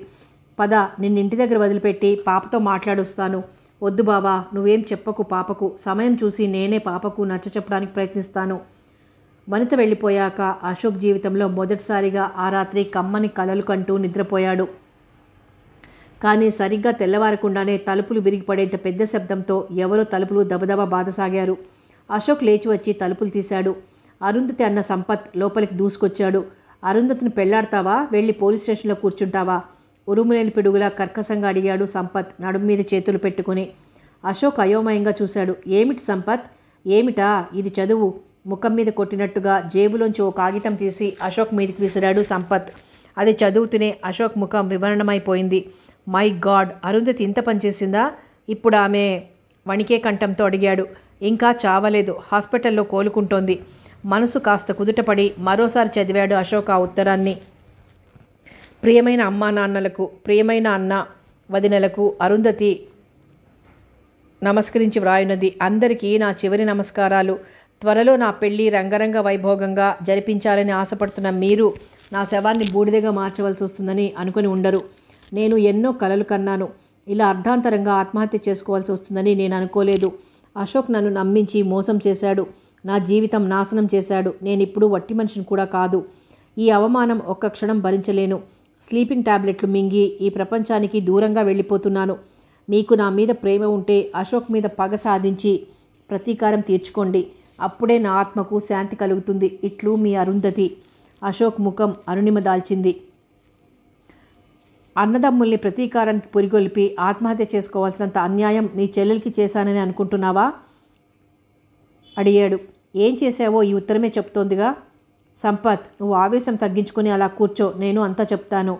పద నిన్నింటి దగ్గర వదిలిపెట్టి పాపతో మాట్లాడుస్తాను వద్దు బావా నువ్వేం చెప్పకు పాపకు సమయం చూసి నేనే పాపకు నచ్చ చెప్పడానికి ప్రయత్నిస్తాను వనిత వెళ్ళిపోయాక అశోక్ జీవితంలో మొదటిసారిగా ఆ రాత్రి కమ్మని కలలు కంటూ నిద్రపోయాడు కానీ సరిగ్గా తెల్లవారకుండానే తలుపులు విరిగిపడేంత పెద్ద శబ్దంతో ఎవరో తలుపులు దబదబ బాధసాగారు అశోక్ లేచి వచ్చి తలుపులు తీశాడు అరుంధతి అన్న సంపత్ లోపలికి దూసుకొచ్చాడు అరుంధతిని పెళ్లాడతావా వెళ్ళి పోలీస్ స్టేషన్లో కూర్చుంటావా ఉరుములేని పిడుగులా కర్కశంగా అడిగాడు సంపత్ నడుము మీద చేతులు పెట్టుకుని అశోక్ అయోమయంగా చూశాడు ఏమిటి సంపత్ ఏమిటా ఇది చదువు ముఖం మీద కొట్టినట్టుగా జేబులోంచి ఓ కాగితం తీసి అశోక్ మీదకి విసిరాడు సంపత్ అది చదువుతూనే అశోక్ ముఖం వివరణమైపోయింది మై గాడ్ అరుంధతి ఇంత పనిచేసిందా ఇప్పుడు ఆమె వణికే కంఠంతో అడిగాడు ఇంకా చావలేదు హాస్పిటల్లో కోలుకుంటోంది మనసు కాస్త కుదుటపడి మరోసారి చదివాడు అశోక్ ఆ ఉత్తరాన్ని ప్రియమైన అమ్మా నాన్నలకు ప్రియమైన అన్న వదినలకు అరుంధతి నమస్కరించి వ్రాయున్నది అందరికీ నా చివరి నమస్కారాలు త్వరలో నా పెళ్ళి రంగరంగ వైభోగంగా జరిపించాలని ఆశపడుతున్న మీరు నా శవాన్ని బూడిదగా మార్చవలసి వస్తుందని అనుకుని ఉండరు నేను ఎన్నో కలలు కన్నాను ఇలా అర్ధాంతరంగా ఆత్మహత్య చేసుకోవాల్సి వస్తుందని నేను అనుకోలేదు అశోక్ నన్ను నమ్మించి మోసం చేశాడు నా జీవితం నాశనం చేశాడు నేను ఇప్పుడు వట్టి మనిషిని కూడా కాదు ఈ అవమానం ఒక్క క్షణం భరించలేను స్లీపింగ్ టాబ్లెట్లు మింగి ఈ ప్రపంచానికి దూరంగా వెళ్ళిపోతున్నాను మీకు నా మీద ప్రేమ ఉంటే అశోక్ మీద పగ సాధించి ప్రతీకారం తీర్చుకోండి అప్పుడే నా ఆత్మకు శాంతి కలుగుతుంది ఇట్లు మీ అరుంధతి అశోక్ ముఖం అరుణిమ దాల్చింది అన్నదమ్ముల్ని ప్రతీకారానికి పురిగొల్పి ఆత్మహత్య చేసుకోవాల్సినంత అన్యాయం నీ చెల్లెలికి చేశానని అనుకుంటున్నావా అడిగాడు ఏం చేశావో ఈ ఉత్తరమే చెప్తోందిగా సంపత్ నువ్వు ఆవేశం తగ్గించుకుని అలా కూర్చో నేను అంతా చెప్తాను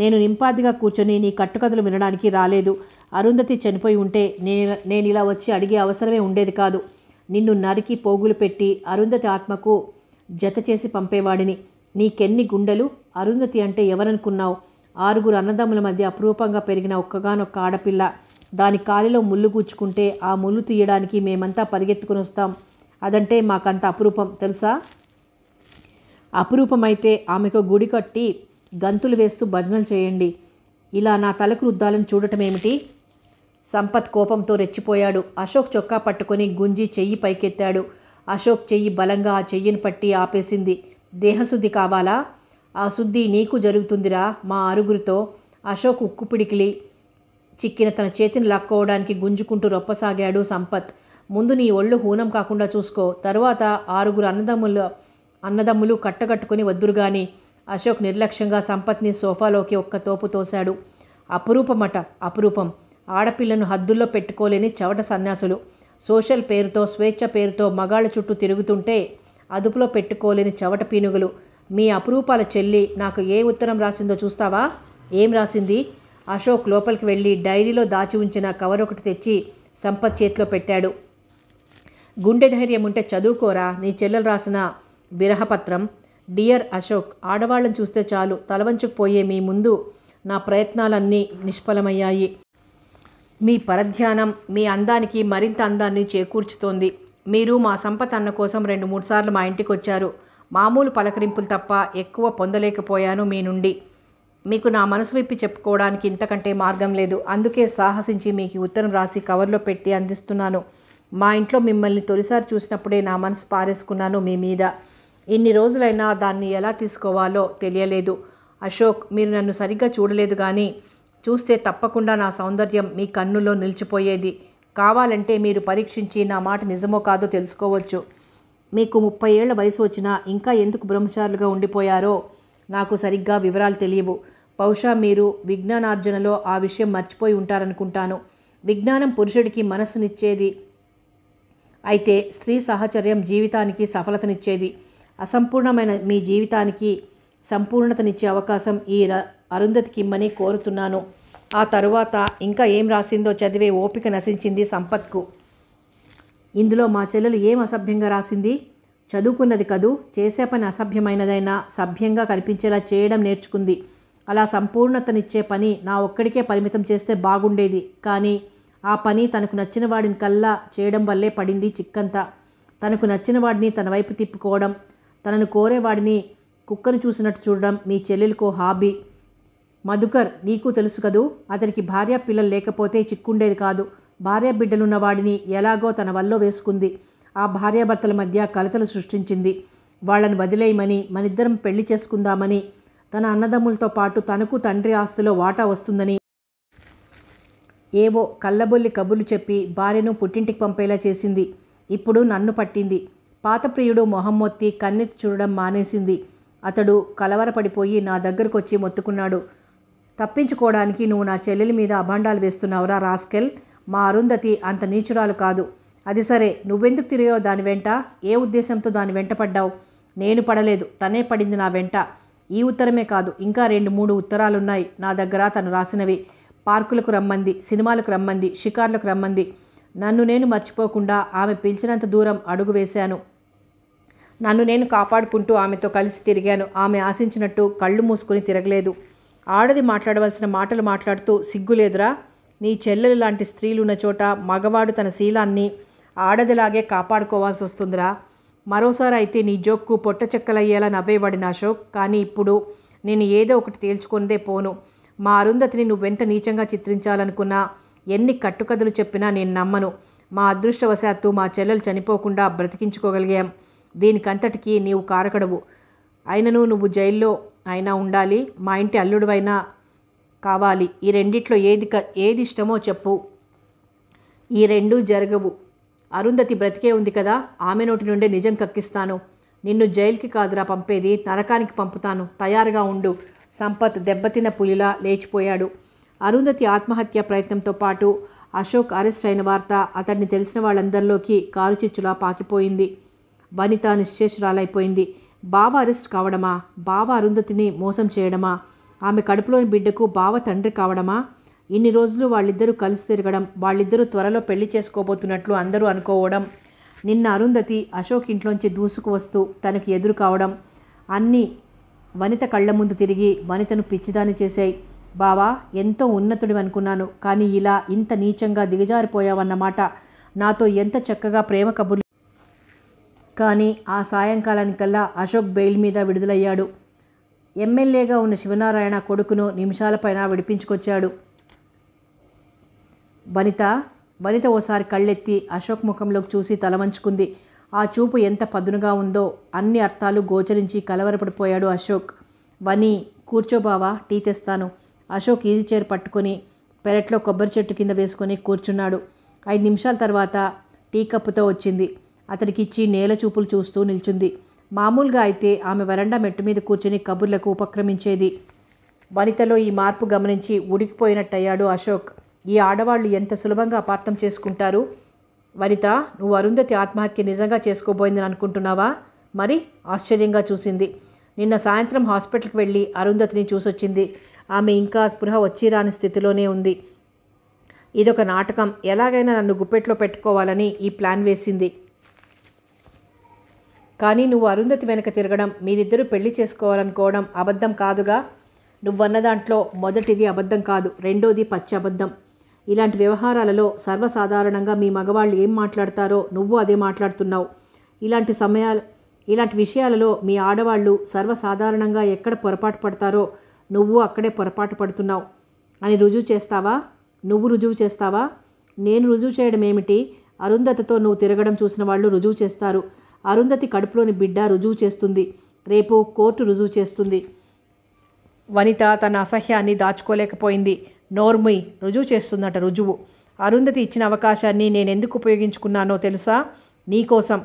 నేను నింపాదిగా కూర్చొని నీ కట్టుకథలు వినడానికి రాలేదు అరుంధతి చనిపోయి ఉంటే నేను నేను ఇలా వచ్చి అడిగే అవసరమే ఉండేది కాదు నిన్ను నరికి పోగులు పెట్టి అరుంధతి ఆత్మకు జత చేసి పంపేవాడిని నీకెన్ని గుండెలు అరుంధతి అంటే ఎవరనుకున్నావు ఆరుగురు అన్నదమ్ముల మధ్య అపురూపంగా పెరిగిన ఒక్కగానొక్క ఆడపిల్ల దాని కాలిలో ముళ్ళు గుచ్చుకుంటే ఆ ముళ్ళు తీయడానికి మేమంతా పరిగెత్తుకుని వస్తాం అదంటే మాకంత అపురూపం తెలుసా అపురూపమైతే ఆమెకు గుడి కట్టి గంతులు వేస్తూ భజనలు చేయండి ఇలా నా తలకు రుద్దాలను చూడటం ఏమిటి సంపత్ కోపంతో రెచ్చిపోయాడు అశోక్ చొక్కా పట్టుకుని గుంజి చెయ్యి పైకెత్తాడు అశోక్ చెయ్యి బలంగా ఆ చెయ్యిని పట్టి ఆపేసింది దేహశుద్ధి కావాలా ఆ శుద్ధి నీకు జరుగుతుందిరా మా ఆరుగురితో అశోక్ ఉక్కు పిడికిలి చిక్కిన తన చేతిని లాక్కోవడానికి గుంజుకుంటూ రొప్పసాగాడు సంపత్ ముందు నీ ఒళ్ళు హూనం కాకుండా చూసుకో తర్వాత ఆరుగురు అన్నదమ్ములు అన్నదమ్ములు కట్టగట్టుకుని వద్దురుగాని అశోక్ నిర్లక్ష్యంగా సంపత్ని సోఫాలోకి ఒక్క తోపు తోశాడు అపురూపమట అపురూపం ఆడపిల్లను హద్దుల్లో పెట్టుకోలేని చవట సన్యాసులు సోషల్ పేరుతో స్వేచ్ఛ పేరుతో మగాళ్ళ చుట్టూ తిరుగుతుంటే అదుపులో పెట్టుకోలేని చవట పీనుగులు మీ అపురూపాల చెల్లి నాకు ఏ ఉత్తరం రాసిందో చూస్తావా ఏం రాసింది అశోక్ లోపలికి వెళ్ళి డైరీలో దాచి ఉంచిన కవర్ ఒకటి తెచ్చి సంపత్ చేతిలో పెట్టాడు గుండె ధైర్యం ఉంటే చదువుకోరా నీ చెల్లెలు రాసిన విరహపత్రం డియర్ అశోక్ ఆడవాళ్ళని చూస్తే చాలు తలవంచుకుపోయే మీ ముందు నా ప్రయత్నాలన్నీ నిష్ఫలమయ్యాయి మీ పరధ్యానం మీ అందానికి మరింత అందాన్ని చేకూర్చుతోంది మీరు మా సంపత్ అన్న కోసం రెండు మూడు సార్లు మా ఇంటికి వచ్చారు మామూలు పలకరింపులు తప్ప ఎక్కువ పొందలేకపోయాను మీ నుండి మీకు నా మనసు విప్పి చెప్పుకోవడానికి ఇంతకంటే మార్గం లేదు అందుకే సాహసించి మీకు ఉత్తరం రాసి కవర్లో పెట్టి అందిస్తున్నాను మా ఇంట్లో మిమ్మల్ని తొలిసారి చూసినప్పుడే నా మనసు పారేసుకున్నాను మీ మీద ఇన్ని రోజులైనా దాన్ని ఎలా తీసుకోవాలో తెలియలేదు అశోక్ మీరు నన్ను సరిగ్గా చూడలేదు కానీ చూస్తే తప్పకుండా నా సౌందర్యం మీ కన్నులో నిలిచిపోయేది కావాలంటే మీరు పరీక్షించి నా మాట నిజమో కాదో తెలుసుకోవచ్చు మీకు ముప్పై ఏళ్ల వయసు వచ్చినా ఇంకా ఎందుకు బ్రహ్మచారులుగా ఉండిపోయారో నాకు సరిగ్గా వివరాలు తెలియవు బహుశా మీరు విజ్ఞానార్జనలో ఆ విషయం మర్చిపోయి ఉంటారనుకుంటాను విజ్ఞానం పురుషుడికి మనస్సునిచ్చేది అయితే స్త్రీ సహచర్యం జీవితానికి సఫలతనిచ్చేది అసంపూర్ణమైన మీ జీవితానికి సంపూర్ణతనిచ్చే అవకాశం ఈ అరుంధతికి ఇమ్మని కోరుతున్నాను ఆ తరువాత ఇంకా ఏం రాసిందో చదివే ఓపిక నశించింది సంపత్కు ఇందులో మా చెల్లెలు ఏం అసభ్యంగా రాసింది చదువుకున్నది కదూ చేసే పని అసభ్యమైనదైనా సభ్యంగా కనిపించేలా చేయడం నేర్చుకుంది అలా సంపూర్ణతనిచ్చే పని నా ఒక్కడికే పరిమితం చేస్తే బాగుండేది కానీ ఆ పని తనకు నచ్చిన వాడిని కల్లా చేయడం వల్లే పడింది చిక్కంతా తనకు నచ్చిన వాడిని తన వైపు తిప్పుకోవడం తనను కోరేవాడిని కుక్కను చూసినట్టు చూడడం మీ చెల్లెలకు హాబీ మధుకర్ నీకు తెలుసు కదూ అతనికి భార్య పిల్లలు లేకపోతే చిక్కుండేది కాదు భార్య బిడ్డలున్న వాడిని ఎలాగో తన వల్ల వేసుకుంది ఆ భార్యాభర్తల మధ్య కలతలు సృష్టించింది వాళ్లను వదిలేయమని మనిద్దరం పెళ్లి చేసుకుందామని తన అన్నదమ్ములతో పాటు తనకు తండ్రి ఆస్తిలో వాటా వస్తుందని ఏవో కళ్ళబొల్లి కబుర్లు చెప్పి భార్యను పుట్టింటికి పంపేలా చేసింది ఇప్పుడు నన్ను పట్టింది పాత ప్రియుడు మొహమ్మొత్తి కన్నెత్తి చూడడం మానేసింది అతడు కలవరపడిపోయి నా దగ్గరకు వచ్చి మొత్తుకున్నాడు తప్పించుకోవడానికి నువ్వు నా చెల్లెలి మీద అభాండాలు వేస్తున్నావురా రాస్కెల్ మా అరుంధతి అంత నీచురాలు కాదు అది సరే నువ్వెందుకు తిరిగావు దాని వెంట ఏ ఉద్దేశంతో దాని వెంట పడ్డావు నేను పడలేదు తనే పడింది నా వెంట ఈ ఉత్తరమే కాదు ఇంకా రెండు మూడు ఉత్తరాలున్నాయి నా దగ్గర తను రాసినవి పార్కులకు రమ్మంది సినిమాలకు రమ్మంది షికార్లకు రమ్మంది నన్ను నేను మర్చిపోకుండా ఆమె పిలిచినంత దూరం అడుగు వేశాను నన్ను నేను కాపాడుకుంటూ ఆమెతో కలిసి తిరిగాను ఆమె ఆశించినట్టు కళ్ళు మూసుకుని తిరగలేదు ఆడది మాట్లాడవలసిన మాటలు మాట్లాడుతూ సిగ్గులేదురా నీ చెల్లెలు లాంటి స్త్రీలున్న చోట మగవాడు తన శీలాన్ని ఆడదిలాగే కాపాడుకోవాల్సి వస్తుందిరా మరోసారి అయితే నీ జోక్కు పొట్ట చెక్కలయ్యేలా నవ్వేవాడి నా అశోక్ కానీ ఇప్పుడు నేను ఏదో ఒకటి తేల్చుకుందే పోను మా అరుంధతిని నువ్వెంత నీచంగా చిత్రించాలనుకున్నా ఎన్ని కట్టుకథలు చెప్పినా నేను నమ్మను మా అదృష్టవశాత్తు మా చెల్లెలు చనిపోకుండా బ్రతికించుకోగలిగాం దీనికంతటికీ నీవు కారకడవు అయినను నువ్వు జైల్లో అయినా ఉండాలి మా ఇంటి అల్లుడువైనా కావాలి ఈ రెండిట్లో ఏది ఏది ఇష్టమో చెప్పు ఈ రెండు జరగవు అరుంధతి బ్రతికే ఉంది కదా ఆమె నోటి నుండే నిజం కక్కిస్తాను నిన్ను జైలుకి కాదురా పంపేది నరకానికి పంపుతాను తయారుగా ఉండు సంపత్ దెబ్బతిన పులిలా లేచిపోయాడు అరుంధతి ఆత్మహత్య ప్రయత్నంతో పాటు అశోక్ అరెస్ట్ అయిన వార్త అతడిని తెలిసిన వాళ్ళందరిలోకి కారుచిచ్చులా పాకిపోయింది వనిత నిశ్చేషురాలైపోయింది బావ అరెస్ట్ కావడమా బావ అరుంధతిని మోసం చేయడమా ఆమె కడుపులోని బిడ్డకు బావ తండ్రి కావడమా ఇన్ని రోజులు వాళ్ళిద్దరూ కలిసి తిరగడం వాళ్ళిద్దరూ త్వరలో పెళ్లి చేసుకోబోతున్నట్లు అందరూ అనుకోవడం నిన్న అరుంధతి అశోక్ ఇంట్లోంచి దూసుకువస్తూ తనకి ఎదురు కావడం అన్నీ వనిత కళ్ళ ముందు తిరిగి వనితను పిచ్చిదాని చేశాయి బావా ఎంతో ఉన్నతుడి అనుకున్నాను కానీ ఇలా ఇంత నీచంగా దిగజారిపోయావన్నమాట నాతో ఎంత చక్కగా ప్రేమ కబుర్లు కానీ ఆ సాయంకాలానికల్లా అశోక్ బెయిల్ మీద విడుదలయ్యాడు ఎమ్మెల్యేగా ఉన్న శివనారాయణ కొడుకును నిమిషాలపైన విడిపించుకొచ్చాడు వనిత వనిత ఓసారి కళ్ళెత్తి అశోక్ ముఖంలోకి చూసి తలవంచుకుంది ఆ చూపు ఎంత పదునుగా ఉందో అన్ని అర్థాలు గోచరించి కలవరపడిపోయాడు అశోక్ వని కూర్చోబావా టీ తెస్తాను అశోక్ ఈజీ చైర్ పట్టుకొని పెరట్లో కొబ్బరి చెట్టు కింద వేసుకొని కూర్చున్నాడు ఐదు నిమిషాల తర్వాత టీ కప్పుతో వచ్చింది అతనికిచ్చి నేల చూపులు చూస్తూ నిల్చుంది మామూలుగా అయితే ఆమె వరండా మెట్టు మీద కూర్చుని కబుర్లకు ఉపక్రమించేది వనితలో ఈ మార్పు గమనించి ఉడికిపోయినట్టయ్యాడు అశోక్ ఈ ఆడవాళ్ళు ఎంత సులభంగా అపార్థం చేసుకుంటారు వనిత నువ్వు అరుంధతి ఆత్మహత్య నిజంగా చేసుకోబోయిందని అనుకుంటున్నావా మరి ఆశ్చర్యంగా చూసింది నిన్న సాయంత్రం హాస్పిటల్కి వెళ్ళి అరుంధతిని చూసొచ్చింది ఆమె ఇంకా స్పృహ వచ్చిరాని స్థితిలోనే ఉంది ఇదొక నాటకం ఎలాగైనా నన్ను గుప్పెట్లో పెట్టుకోవాలని ఈ ప్లాన్ వేసింది కానీ నువ్వు అరుంధతి వెనక తిరగడం మీరిద్దరూ పెళ్లి చేసుకోవాలనుకోవడం అబద్ధం కాదుగా నువ్వన్న దాంట్లో మొదటిది అబద్ధం కాదు రెండోది పచ్చి అబద్ధం ఇలాంటి వ్యవహారాలలో సర్వసాధారణంగా మీ మగవాళ్ళు ఏం మాట్లాడతారో నువ్వు అదే మాట్లాడుతున్నావు ఇలాంటి సమయాలు ఇలాంటి విషయాలలో మీ ఆడవాళ్ళు సర్వసాధారణంగా ఎక్కడ పొరపాటు పడతారో నువ్వు అక్కడే పొరపాటు పడుతున్నావు అని రుజువు చేస్తావా నువ్వు రుజువు చేస్తావా నేను రుజువు చేయడం ఏమిటి అరుంధతతో నువ్వు తిరగడం చూసిన వాళ్ళు రుజువు చేస్తారు అరుంధతి కడుపులోని బిడ్డ రుజువు చేస్తుంది రేపు కోర్టు రుజువు చేస్తుంది వనిత తన అసహ్యాన్ని దాచుకోలేకపోయింది నోర్మి రుజువు చేస్తుందట రుజువు అరుంధతి ఇచ్చిన అవకాశాన్ని నేను ఎందుకు ఉపయోగించుకున్నానో తెలుసా నీకోసం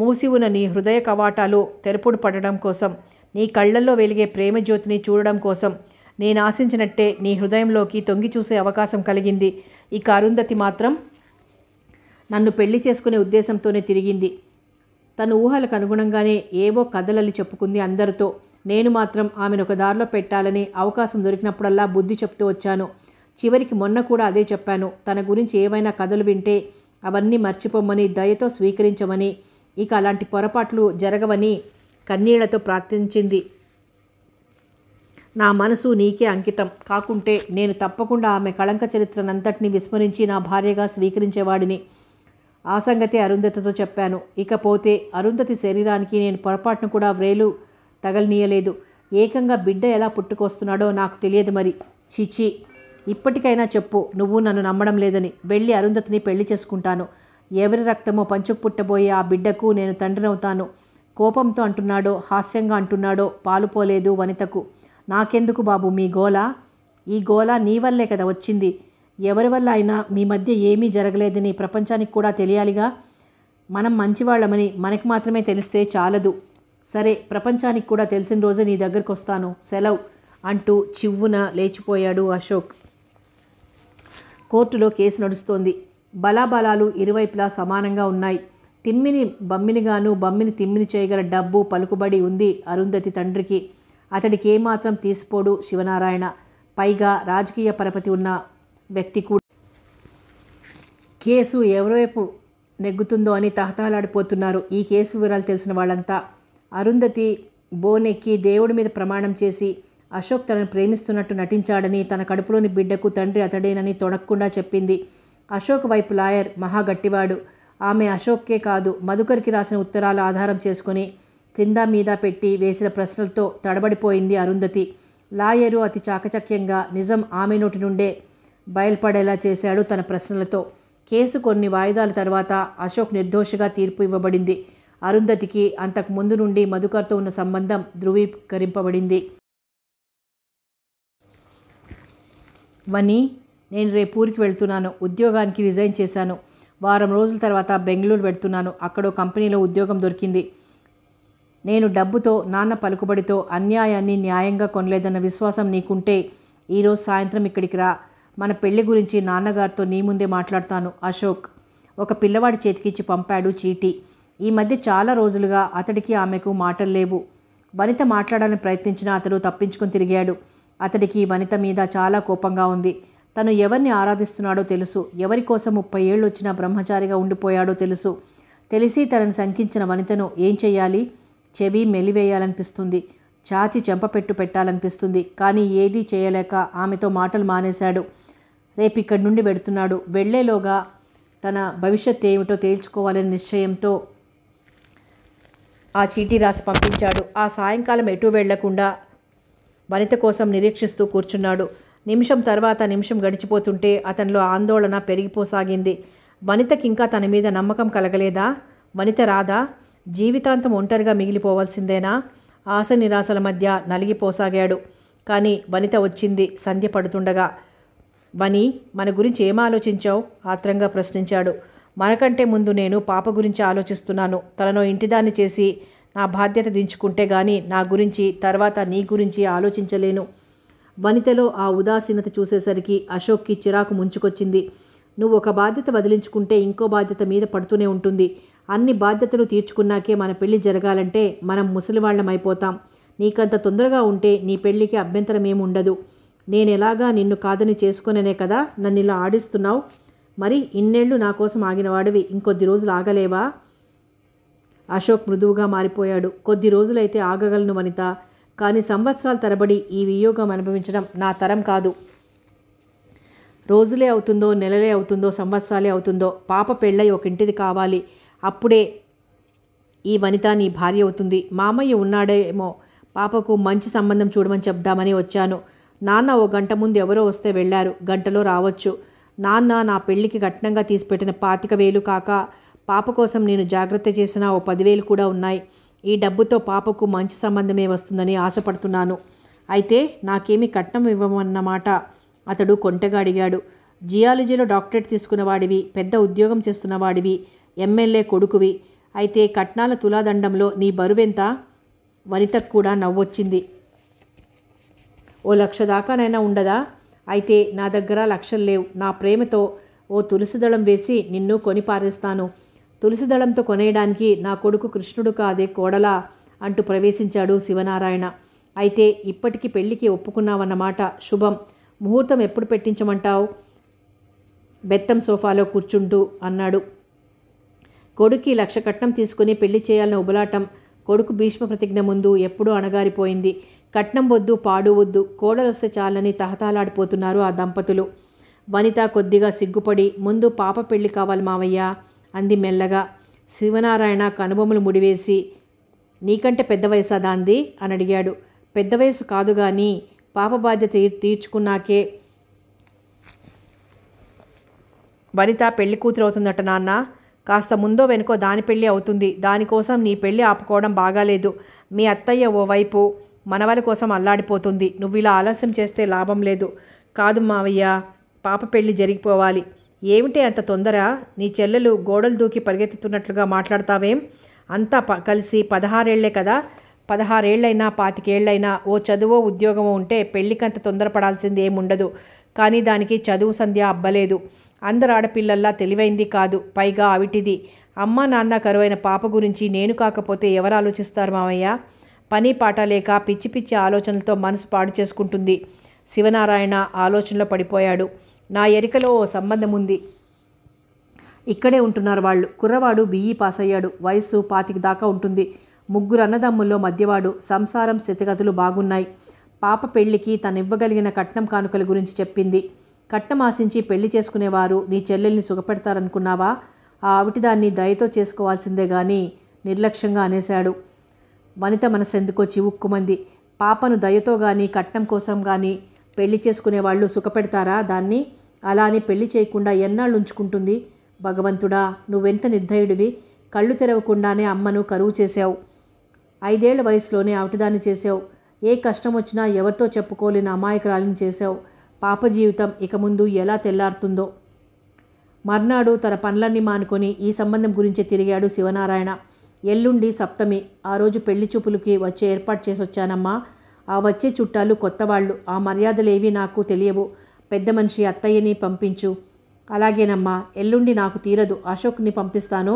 మూసి ఉన్న నీ హృదయ కవాటాలు తెరపుడు పడడం కోసం నీ కళ్ళల్లో వెలిగే ప్రేమ జ్యోతిని చూడడం కోసం నేను ఆశించినట్టే నీ హృదయంలోకి తొంగి చూసే అవకాశం కలిగింది ఇక అరుంధతి మాత్రం నన్ను పెళ్లి చేసుకునే ఉద్దేశంతోనే తిరిగింది తన ఊహలకు అనుగుణంగానే ఏవో కథలల్లి చెప్పుకుంది అందరితో నేను మాత్రం ఆమెను ఒక దారిలో పెట్టాలని అవకాశం దొరికినప్పుడల్లా బుద్ధి చెప్తూ వచ్చాను చివరికి మొన్న కూడా అదే చెప్పాను తన గురించి ఏవైనా కథలు వింటే అవన్నీ మర్చిపోమని దయతో స్వీకరించమని ఇక అలాంటి పొరపాట్లు జరగవని కన్నీళ్లతో ప్రార్థించింది నా మనసు నీకే అంకితం కాకుంటే నేను తప్పకుండా ఆమె కళంక చరిత్రనంతటిని విస్మరించి నా భార్యగా స్వీకరించేవాడిని ఆ సంగతి అరుంధతితో చెప్పాను ఇకపోతే అరుంధతి శరీరానికి నేను పొరపాటును కూడా వ్రేలు తగలనీయలేదు ఏకంగా బిడ్డ ఎలా పుట్టుకొస్తున్నాడో నాకు తెలియదు మరి చీచి ఇప్పటికైనా చెప్పు నువ్వు నన్ను నమ్మడం లేదని వెళ్ళి అరుంధతిని పెళ్లి చేసుకుంటాను ఎవరి రక్తమో పంచుకు పుట్టబోయే ఆ బిడ్డకు నేను తండ్రినవుతాను కోపంతో అంటున్నాడో హాస్యంగా అంటున్నాడో పాలుపోలేదు వనితకు నాకెందుకు బాబు మీ గోల ఈ గోల నీ వల్లే కదా వచ్చింది ఎవరి వల్ల అయినా మీ మధ్య ఏమీ జరగలేదని ప్రపంచానికి కూడా తెలియాలిగా మనం మంచివాళ్ళమని మనకి మాత్రమే తెలిస్తే చాలదు సరే ప్రపంచానికి కూడా తెలిసిన రోజే నీ దగ్గరకు వస్తాను సెలవు అంటూ చివ్వున లేచిపోయాడు అశోక్ కోర్టులో కేసు నడుస్తోంది బలాబలాలు ఇరువైపులా సమానంగా ఉన్నాయి తిమ్మిని బమ్మినిగాను బమ్మిని తిమ్మిని చేయగల డబ్బు పలుకుబడి ఉంది అరుంధతి తండ్రికి అతడికి ఏమాత్రం తీసిపోడు శివనారాయణ పైగా రాజకీయ పరపతి ఉన్న వ్యక్తి కూడా కేసు ఎవరోవైపు నెగ్గుతుందో అని తహతహలాడిపోతున్నారు ఈ కేసు వివరాలు తెలిసిన వాళ్ళంతా అరుంధతి బోనెక్కి దేవుడి మీద ప్రమాణం చేసి అశోక్ తనను ప్రేమిస్తున్నట్టు నటించాడని తన కడుపులోని బిడ్డకు తండ్రి అతడేనని తొడక్కుండా చెప్పింది అశోక్ వైపు లాయర్ మహాగట్టివాడు ఆమె అశోక్కే కాదు మధుకర్కి రాసిన ఉత్తరాలు ఆధారం చేసుకుని క్రింద మీద పెట్టి వేసిన ప్రశ్నలతో తడబడిపోయింది అరుంధతి లాయరు అతి చాకచక్యంగా నిజం ఆమె నోటి నుండే బయల్పడేలా చేశాడు తన ప్రశ్నలతో కేసు కొన్ని వాయిదాల తర్వాత అశోక్ నిర్దోషిగా తీర్పు ఇవ్వబడింది అరుంధతికి అంతకు ముందు నుండి మధుకర్తో ఉన్న సంబంధం ధృవీకరింపబడింది వని నేను రేపు ఊరికి వెళ్తున్నాను ఉద్యోగానికి రిజైన్ చేశాను వారం రోజుల తర్వాత బెంగళూరు వెళ్తున్నాను అక్కడో కంపెనీలో ఉద్యోగం దొరికింది నేను డబ్బుతో నాన్న పలుకుబడితో అన్యాయాన్ని న్యాయంగా కొనలేదన్న విశ్వాసం నీకుంటే ఈరోజు సాయంత్రం ఇక్కడికి రా మన పెళ్లి గురించి నాన్నగారితో నీ ముందే మాట్లాడతాను అశోక్ ఒక పిల్లవాడి చేతికిచ్చి పంపాడు చీటీ ఈ మధ్య చాలా రోజులుగా అతడికి ఆమెకు మాటలు లేవు వనిత మాట్లాడాలని ప్రయత్నించిన అతడు తప్పించుకుని తిరిగాడు అతడికి వనిత మీద చాలా కోపంగా ఉంది తను ఎవరిని ఆరాధిస్తున్నాడో తెలుసు ఎవరి కోసం ముప్పై ఏళ్ళు వచ్చిన బ్రహ్మచారిగా ఉండిపోయాడో తెలుసు తెలిసి తనను శంకించిన వనితను ఏం చేయాలి చెవి మెలివేయాలనిపిస్తుంది చాచి చెంపపెట్టు పెట్టాలనిపిస్తుంది కానీ ఏదీ చేయలేక ఆమెతో మాటలు మానేశాడు రేపు ఇక్కడి నుండి వెడుతున్నాడు వెళ్లేలోగా తన భవిష్యత్ ఏమిటో తేల్చుకోవాలనే నిశ్చయంతో ఆ చీటీ రాసి పంపించాడు ఆ సాయంకాలం ఎటు వెళ్లకుండా వనిత కోసం నిరీక్షిస్తూ కూర్చున్నాడు నిమిషం తర్వాత నిమిషం గడిచిపోతుంటే అతనిలో ఆందోళన పెరిగిపోసాగింది వనితకింకా తన మీద నమ్మకం కలగలేదా వనిత రాదా జీవితాంతం ఒంటరిగా మిగిలిపోవాల్సిందేనా ఆశ నిరాశల మధ్య నలిగిపోసాగాడు కానీ వనిత వచ్చింది సంధ్య పడుతుండగా వని మన గురించి ఏం ఆలోచించావు ఆత్రంగా ప్రశ్నించాడు మనకంటే ముందు నేను పాప గురించి ఆలోచిస్తున్నాను తనను ఇంటిదాన్ని చేసి నా బాధ్యత దించుకుంటే గాని నా గురించి తర్వాత నీ గురించి ఆలోచించలేను వనితలో ఆ ఉదాసీనత చూసేసరికి అశోక్కి చిరాకు ముంచుకొచ్చింది నువ్వు ఒక బాధ్యత వదిలించుకుంటే ఇంకో బాధ్యత మీద పడుతూనే ఉంటుంది అన్ని బాధ్యతలు తీర్చుకున్నాకే మన పెళ్లి జరగాలంటే మనం ముసలివాళ్లమైపోతాం నీకంత తొందరగా ఉంటే నీ పెళ్లికి అభ్యంతరం ఉండదు నేను ఎలాగా నిన్ను కాదని చేసుకునేనే కదా నన్ను ఇలా ఆడిస్తున్నావు మరి ఇన్నేళ్ళు నా కోసం ఆగినవాడివి ఇంకొద్ది రోజులు ఆగలేవా అశోక్ మృదువుగా మారిపోయాడు కొద్ది రోజులైతే ఆగగలను వనిత కానీ సంవత్సరాల తరబడి ఈ వియోగం అనుభవించడం నా తరం కాదు రోజులే అవుతుందో నెలలే అవుతుందో సంవత్సరాలే అవుతుందో పాప పెళ్ళై ఒక ఇంటిది కావాలి అప్పుడే ఈ వనిత నీ భార్య అవుతుంది మామయ్య ఉన్నాడేమో పాపకు మంచి సంబంధం చూడమని చెప్దామని వచ్చాను నాన్న ఓ గంట ముందు ఎవరో వస్తే వెళ్ళారు గంటలో రావచ్చు నాన్న నా పెళ్లికి కట్నంగా తీసిపెట్టిన పాతిక వేలు కాక పాప కోసం నేను జాగ్రత్త చేసిన ఓ పదివేలు కూడా ఉన్నాయి ఈ డబ్బుతో పాపకు మంచి సంబంధమే వస్తుందని ఆశపడుతున్నాను అయితే నాకేమీ కట్నం ఇవ్వమన్నమాట అతడు కొంటగా అడిగాడు జియాలజీలో డాక్టరేట్ తీసుకున్నవాడివి పెద్ద ఉద్యోగం చేస్తున్నవాడివి ఎమ్మెల్యే కొడుకువి అయితే కట్నాల తులాదండంలో నీ బరువెంత వనితకు కూడా నవ్వొచ్చింది ఓ లక్ష దాకానైనా ఉండదా అయితే నా దగ్గర లక్షలు లేవు నా ప్రేమతో ఓ తులసిదళం వేసి నిన్ను కొని పారేస్తాను తులసిదళంతో కొనేయడానికి నా కొడుకు కృష్ణుడు కాదే కోడలా అంటూ ప్రవేశించాడు శివనారాయణ అయితే ఇప్పటికి పెళ్లికి ఒప్పుకున్నావన్నమాట శుభం ముహూర్తం ఎప్పుడు పెట్టించమంటావు బెత్తం సోఫాలో కూర్చుంటూ అన్నాడు కొడుక్కి లక్ష కట్నం తీసుకుని పెళ్లి చేయాలని ఉబలాటం కొడుకు భీష్మ ప్రతిజ్ఞ ముందు ఎప్పుడూ అణగారిపోయింది కట్నం వద్దు పాడు వద్దు కోడలొస్తే చాలని తహతాలాడిపోతున్నారు ఆ దంపతులు వనిత కొద్దిగా సిగ్గుపడి ముందు పాప పెళ్లి కావాలి మావయ్య అంది మెల్లగా శివనారాయణ కనుబొమ్మలు ముడివేసి నీకంటే పెద్ద వయసా దాంది అని అడిగాడు పెద్ద వయసు కాదు కానీ పాప బాధ్యత తీర్చుకున్నాకే వనిత పెళ్లి కూతురు అవుతుందట నాన్న కాస్త ముందో వెనుకో దాని పెళ్ళి అవుతుంది దానికోసం నీ పెళ్ళి ఆపుకోవడం బాగాలేదు మీ అత్తయ్య ఓవైపు మనవల కోసం అల్లాడిపోతుంది నువ్వు ఇలా ఆలస్యం చేస్తే లాభం లేదు కాదు మావయ్య పాప పెళ్లి జరిగిపోవాలి ఏమిటి అంత తొందర నీ చెల్లెలు గోడలు దూకి పరిగెత్తుతున్నట్లుగా మాట్లాడతావేం అంతా ప కలిసి పదహారేళ్లే కదా పదహారేళ్లైనా పాతికేళ్లైనా ఓ చదువో ఉద్యోగమో ఉంటే పెళ్ళికంత తొందరపడాల్సింది ఏముండదు కానీ దానికి చదువు సంధ్య అబ్బలేదు అందరు ఆడపిల్లల్లా తెలివైంది కాదు పైగా అవిటిది అమ్మ నాన్న కరువైన పాప గురించి నేను కాకపోతే ఎవరు ఆలోచిస్తారు మామయ్య పని పాట లేక పిచ్చి పిచ్చి ఆలోచనలతో మనసు పాడు చేసుకుంటుంది శివనారాయణ ఆలోచనలో పడిపోయాడు నా ఎరికలో ఓ సంబంధం ఉంది ఇక్కడే ఉంటున్నారు వాళ్ళు కుర్రవాడు బీఈ పాస్ అయ్యాడు వయస్సు పాతికి దాకా ఉంటుంది ముగ్గురు అన్నదమ్ముల్లో మధ్యవాడు సంసారం స్థితిగతులు బాగున్నాయి పాప పెళ్లికి తనివ్వగలిగిన కట్నం కానుకల గురించి చెప్పింది కట్నం ఆశించి పెళ్లి చేసుకునేవారు నీ చెల్లెల్ని సుఖపెడతారనుకున్నావా ఆ ఆవిటిదాన్ని దయతో చేసుకోవాల్సిందే గాని నిర్లక్ష్యంగా అనేశాడు వనిత వచ్చి ఉక్కుమంది పాపను దయతో కానీ కట్నం కోసం కానీ పెళ్లి చేసుకునే వాళ్ళు సుఖపెడతారా దాన్ని అలా అని పెళ్లి చేయకుండా ఎన్నాళ్ళు ఉంచుకుంటుంది భగవంతుడా నువ్వెంత నిర్ధయుడివి కళ్ళు తెరవకుండానే అమ్మను కరువు చేశావు ఐదేళ్ల వయసులోనే అవటిదాన్ని చేశావు ఏ కష్టం వచ్చినా ఎవరితో చెప్పుకోలేని అమాయకురాలిని చేశావు పాప జీవితం ఇక ముందు ఎలా తెల్లారుతుందో మర్నాడు తన పనులన్నీ మానుకొని ఈ సంబంధం గురించి తిరిగాడు శివనారాయణ ఎల్లుండి సప్తమి ఆ రోజు పెళ్లి చూపులకి వచ్చే ఏర్పాటు చేసొచ్చానమ్మా ఆ వచ్చే చుట్టాలు కొత్తవాళ్ళు ఆ మర్యాదలేవి నాకు తెలియవు పెద్ద మనిషి అత్తయ్యని పంపించు అలాగేనమ్మా ఎల్లుండి నాకు తీరదు అశోక్ని పంపిస్తాను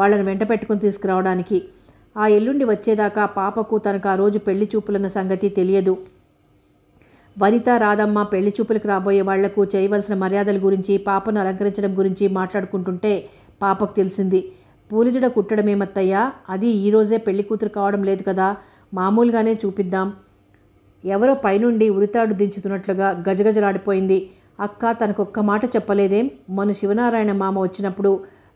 వాళ్ళని వెంట పెట్టుకుని తీసుకురావడానికి ఆ ఎల్లుండి వచ్చేదాకా పాపకు తనకు ఆ రోజు పెళ్లి చూపులన్న సంగతి తెలియదు వనిత రాదమ్మ పెళ్లి చూపులకు రాబోయే వాళ్లకు చేయవలసిన మర్యాదల గురించి పాపను అలంకరించడం గురించి మాట్లాడుకుంటుంటే పాపకు తెలిసింది పూలిజడ కుట్టడమేమత్తయ్యా అది ఈరోజే పెళ్లి కూతురు కావడం లేదు కదా మామూలుగానే చూపిద్దాం ఎవరో పైనుండి ఉరితాడు దించుతున్నట్లుగా గజగజలాడిపోయింది అక్క తనకొక్క మాట చెప్పలేదేం మొన్న శివనారాయణ మామ వచ్చినప్పుడు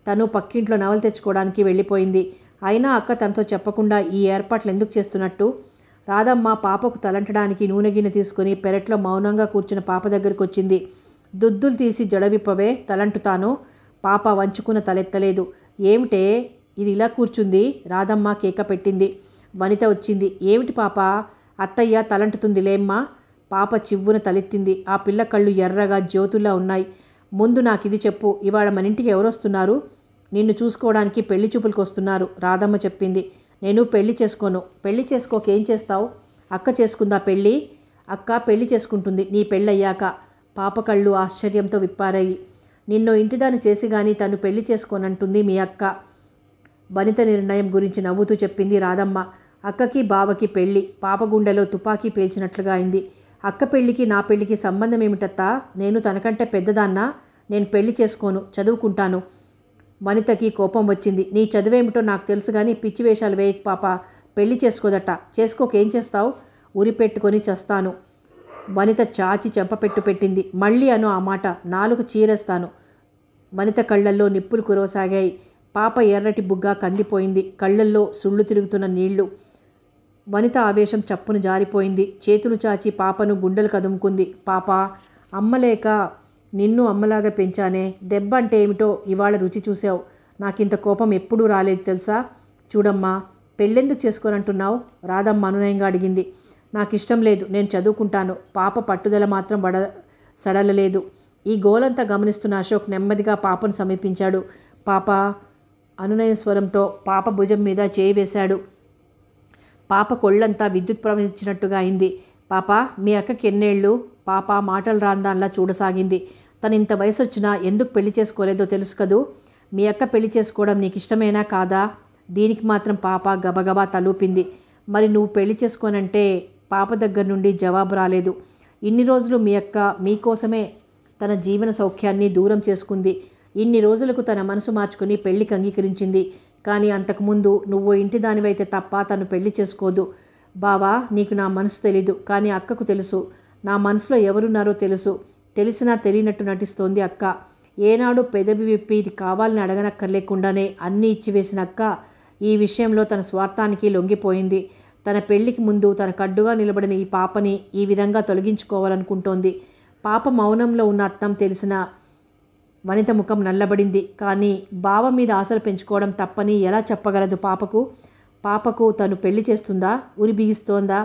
తను పక్కింట్లో నవలు తెచ్చుకోవడానికి వెళ్ళిపోయింది అయినా అక్క తనతో చెప్పకుండా ఈ ఏర్పాట్లు ఎందుకు చేస్తున్నట్టు రాధమ్మ పాపకు తలంటడానికి నూనె గిన్నె తీసుకుని పెరట్లో మౌనంగా కూర్చున్న పాప దగ్గరికి వచ్చింది దుద్దులు తీసి జడవిప్పవే తలంటుతాను పాప వంచుకున్న తలెత్తలేదు ఏమిటే ఇది ఇలా కూర్చుంది రాధమ్మ కేక పెట్టింది వనిత వచ్చింది ఏమిటి పాప అత్తయ్య తలంటుతుంది లేమ్మా పాప చివ్వున తలెత్తింది ఆ పిల్ల కళ్ళు ఎర్రగా జ్యోతుల్లా ఉన్నాయి ముందు నాకు ఇది చెప్పు ఇవాళ మన ఇంటికి ఎవరొస్తున్నారు నిన్ను చూసుకోవడానికి పెళ్లి చూపులకు వస్తున్నారు రాధమ్మ చెప్పింది నేను పెళ్లి చేసుకోను పెళ్లి చేసుకోకేం ఏం చేస్తావు అక్క చేసుకుందా పెళ్ళి అక్క పెళ్లి చేసుకుంటుంది నీ పెళ్ళయ్యాక పాప కళ్ళు ఆశ్చర్యంతో విప్పారాయి నిన్ను ఇంటిదాన్ని చేసి గాని తను పెళ్లి చేసుకోనంటుంది మీ అక్క వనిత నిర్ణయం గురించి నవ్వుతూ చెప్పింది రాధమ్మ అక్కకి బావకి పెళ్ళి పాపగుండెలో తుపాకీ పేల్చినట్లుగా అయింది అక్క పెళ్ళికి నా పెళ్ళికి సంబంధం ఏమిటత్తా నేను తనకంటే పెద్దదాన్నా నేను పెళ్లి చేసుకోను చదువుకుంటాను వనితకి కోపం వచ్చింది నీ చదువేమిటో నాకు తెలుసు కానీ పిచ్చి వేషాలు వేయక పాప పెళ్లి చేసుకోదట చేసుకోకేం చేస్తావు ఉరి పెట్టుకొని చేస్తాను వనిత చాచి చెంపపెట్టు పెట్టింది మళ్ళీ అను ఆ మాట నాలుగు చీరేస్తాను వనిత కళ్ళల్లో నిప్పులు కురవసాగాయి పాప ఎర్రటి బుగ్గ కందిపోయింది కళ్ళల్లో సుళ్ళు తిరుగుతున్న నీళ్లు వనిత ఆవేశం చప్పును జారిపోయింది చేతులు చాచి పాపను గుండెలు కదుముకుంది పాప అమ్మలేక నిన్ను అమ్మలాగా పెంచానే దెబ్బ అంటే ఏమిటో ఇవాళ రుచి చూసావు నాకింత కోపం ఎప్పుడూ రాలేదు తెలుసా చూడమ్మా పెళ్ళెందుకు చేసుకోనంటున్నావు రాదమ్మ అనునయంగా అడిగింది నాకు ఇష్టం లేదు నేను చదువుకుంటాను పాప పట్టుదల మాత్రం వడ సడలలేదు ఈ గోలంతా గమనిస్తున్న అశోక్ నెమ్మదిగా పాపను సమీపించాడు పాప అనునయ స్వరంతో పాప భుజం మీద చేయి వేశాడు పాప కొళ్ళంతా విద్యుత్ ప్రవహించినట్టుగా అయింది పాప మీ అక్కకి ఎన్నేళ్ళు పాప మాటలు రాందాన్లా చూడసాగింది తను ఇంత వయసు వచ్చినా ఎందుకు పెళ్లి చేసుకోలేదో తెలుసు కదూ మీ అక్క పెళ్లి చేసుకోవడం నీకు ఇష్టమేనా కాదా దీనికి మాత్రం పాప గబగబా తలూపింది మరి నువ్వు పెళ్లి చేసుకోనంటే పాప దగ్గర నుండి జవాబు రాలేదు ఇన్ని రోజులు మీ అక్క మీకోసమే తన జీవన సౌఖ్యాన్ని దూరం చేసుకుంది ఇన్ని రోజులకు తన మనసు మార్చుకుని పెళ్లికి అంగీకరించింది కానీ అంతకుముందు నువ్వు ఇంటి దానివైతే తప్ప తను పెళ్లి చేసుకోదు బావా నీకు నా మనసు తెలీదు కానీ అక్కకు తెలుసు నా మనసులో ఎవరున్నారో తెలుసు తెలిసినా తెలియనట్టు నటిస్తోంది అక్క ఏనాడు పెదవి విప్పి ఇది కావాలని అడగనక్కర్లేకుండానే అన్నీ ఇచ్చివేసిన అక్క ఈ విషయంలో తన స్వార్థానికి లొంగిపోయింది తన పెళ్లికి ముందు తన కడ్డుగా నిలబడిన ఈ పాపని ఈ విధంగా తొలగించుకోవాలనుకుంటోంది పాప మౌనంలో ఉన్న అర్థం తెలిసిన వనిత ముఖం నల్లబడింది కానీ బావ మీద ఆశలు పెంచుకోవడం తప్పని ఎలా చెప్పగలదు పాపకు పాపకు తను పెళ్లి చేస్తుందా ఉరి బిగిస్తోందా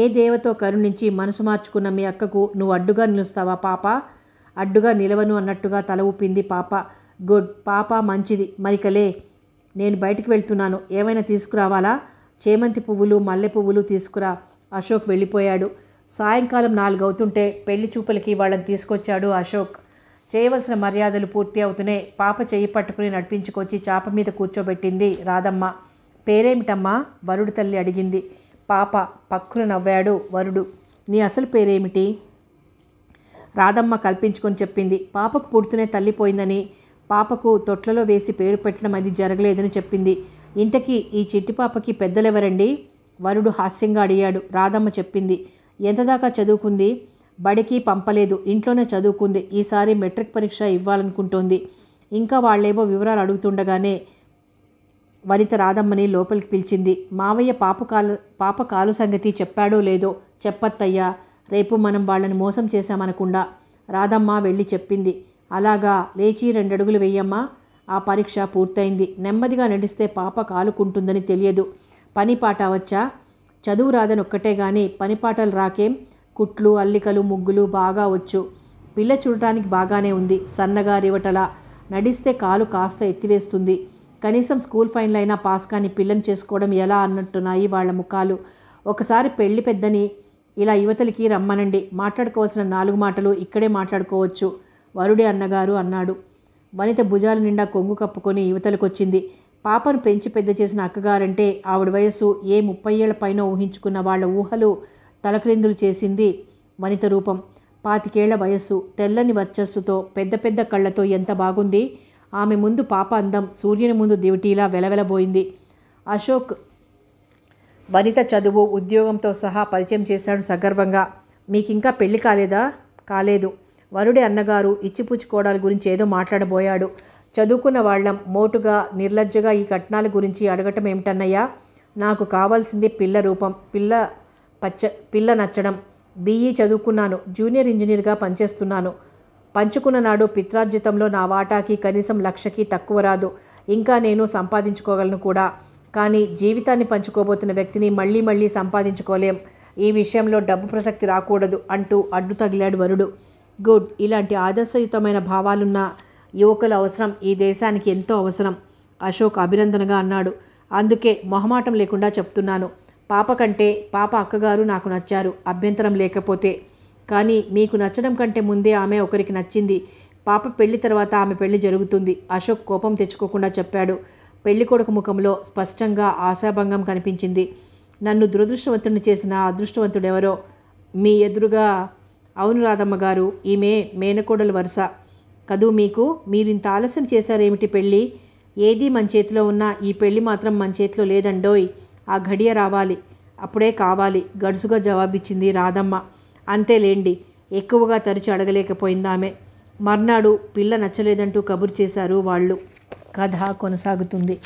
ఏ దేవతో కరుణించి మనసు మార్చుకున్న మీ అక్కకు నువ్వు అడ్డుగా నిలుస్తావా పాప అడ్డుగా నిలవను అన్నట్టుగా తల ఊపింది పాప గుడ్ పాప మంచిది మరికలే నేను బయటికి వెళ్తున్నాను ఏమైనా తీసుకురావాలా చేమంతి పువ్వులు మల్లె పువ్వులు తీసుకురా అశోక్ వెళ్ళిపోయాడు సాయంకాలం నాలుగవుతుంటే పెళ్లి చూపులకి వాళ్ళని తీసుకొచ్చాడు అశోక్ చేయవలసిన మర్యాదలు పూర్తి అవుతూనే పాప చేయి పట్టుకుని నడిపించుకొచ్చి చాప మీద కూర్చోబెట్టింది రాధమ్మ పేరేమిటమ్మా వరుడు తల్లి అడిగింది పాప పక్కున నవ్వాడు వరుడు నీ అసలు పేరేమిటి రాధమ్మ కల్పించుకొని చెప్పింది పాపకు పుడుతూనే తల్లిపోయిందని పాపకు తొట్లలో వేసి పేరు పెట్టడం అది జరగలేదని చెప్పింది ఇంతకీ ఈ చిట్టిపాపకి పెద్దలెవరండి వరుడు హాస్యంగా అడిగాడు రాధమ్మ చెప్పింది ఎంతదాకా చదువుకుంది బడికి పంపలేదు ఇంట్లోనే చదువుకుంది ఈసారి మెట్రిక్ పరీక్ష ఇవ్వాలనుకుంటోంది ఇంకా వాళ్ళేవో వివరాలు అడుగుతుండగానే వనిత రాధమ్మని లోపలికి పిలిచింది మావయ్య పాప కాలు పాప కాలు సంగతి చెప్పాడో లేదో చెప్పత్తయ్యా రేపు మనం వాళ్ళని మోసం చేశామనకుండా రాధమ్మ వెళ్ళి చెప్పింది అలాగా లేచి రెండడుగులు వెయ్యమ్మా ఆ పరీక్ష పూర్తయింది నెమ్మదిగా నడిస్తే పాప కాలుకుంటుందని తెలియదు పనిపాట వచ్చా చదువు రాదని కానీ పని పనిపాటలు రాకేం కుట్లు అల్లికలు ముగ్గులు బాగా వచ్చు పిల్ల చూడటానికి బాగానే ఉంది సన్నగా రివటలా నడిస్తే కాలు కాస్త ఎత్తివేస్తుంది కనీసం స్కూల్ అయినా పాస్ కానీ పిల్లని చేసుకోవడం ఎలా అన్నట్టున్నాయి వాళ్ళ ముఖాలు ఒకసారి పెళ్లి పెద్దని ఇలా యువతలకి రమ్మనండి మాట్లాడుకోవాల్సిన నాలుగు మాటలు ఇక్కడే మాట్లాడుకోవచ్చు వరుడే అన్నగారు అన్నాడు వనిత భుజాల నిండా కొంగు కప్పుకొని యువతలకొచ్చింది పాపను పెంచి పెద్ద చేసిన అక్కగారంటే ఆవిడ వయస్సు ఏ ముప్పై ఏళ్ల పైన ఊహించుకున్న వాళ్ల ఊహలు తలక్రిందులు చేసింది వనిత రూపం పాతికేళ్ల వయస్సు తెల్లని వర్చస్సుతో పెద్ద పెద్ద కళ్ళతో ఎంత బాగుంది ఆమె ముందు పాప అందం సూర్యుని ముందు దివిటీలా వెలవెలబోయింది అశోక్ వనిత చదువు ఉద్యోగంతో సహా పరిచయం చేశాడు సగర్వంగా మీకింకా పెళ్లి కాలేదా కాలేదు వరుడి అన్నగారు ఇచ్చిపుచ్చుకోవడాల గురించి ఏదో మాట్లాడబోయాడు చదువుకున్న వాళ్ళం మోటుగా నిర్లజ్జగా ఈ కట్నాల గురించి అడగటం ఏమిటన్నయ్యా నాకు కావాల్సింది పిల్ల రూపం పిల్ల పచ్చ పిల్ల నచ్చడం బీఈ చదువుకున్నాను జూనియర్ ఇంజనీర్గా పనిచేస్తున్నాను పంచుకున్న నాడు పిత్రార్జితంలో నా వాటాకి కనీసం లక్షకి తక్కువ రాదు ఇంకా నేను సంపాదించుకోగలను కూడా కానీ జీవితాన్ని పంచుకోబోతున్న వ్యక్తిని మళ్ళీ మళ్ళీ సంపాదించుకోలేం ఈ విషయంలో డబ్బు ప్రసక్తి రాకూడదు అంటూ అడ్డు తగిలాడు వరుడు గుడ్ ఇలాంటి ఆదర్శయుతమైన భావాలున్న యువకుల అవసరం ఈ దేశానికి ఎంతో అవసరం అశోక్ అభినందనగా అన్నాడు అందుకే మొహమాటం లేకుండా చెప్తున్నాను పాప కంటే పాప అక్కగారు నాకు నచ్చారు అభ్యంతరం లేకపోతే కానీ మీకు నచ్చడం కంటే ముందే ఆమె ఒకరికి నచ్చింది పాప పెళ్లి తర్వాత ఆమె పెళ్లి జరుగుతుంది అశోక్ కోపం తెచ్చుకోకుండా చెప్పాడు పెళ్లి కొడుకు ముఖంలో స్పష్టంగా ఆశాభంగం కనిపించింది నన్ను దురదృష్టవంతుని చేసిన అదృష్టవంతుడెవరో మీ ఎదురుగా అవును రాధమ్మ గారు ఈమె మేనకోడలు వరుస కదూ మీకు మీరింత ఆలస్యం చేశారేమిటి పెళ్ళి ఏది మన చేతిలో ఉన్నా ఈ పెళ్ళి మాత్రం మన చేతిలో లేదండోయ్ ఆ ఘడియ రావాలి అప్పుడే కావాలి గడుసుగా జవాబిచ్చింది రాధమ్మ అంతేలేండి ఎక్కువగా తరచు అడగలేకపోయిందామె మర్నాడు పిల్ల నచ్చలేదంటూ కబురు చేశారు వాళ్ళు కథ కొనసాగుతుంది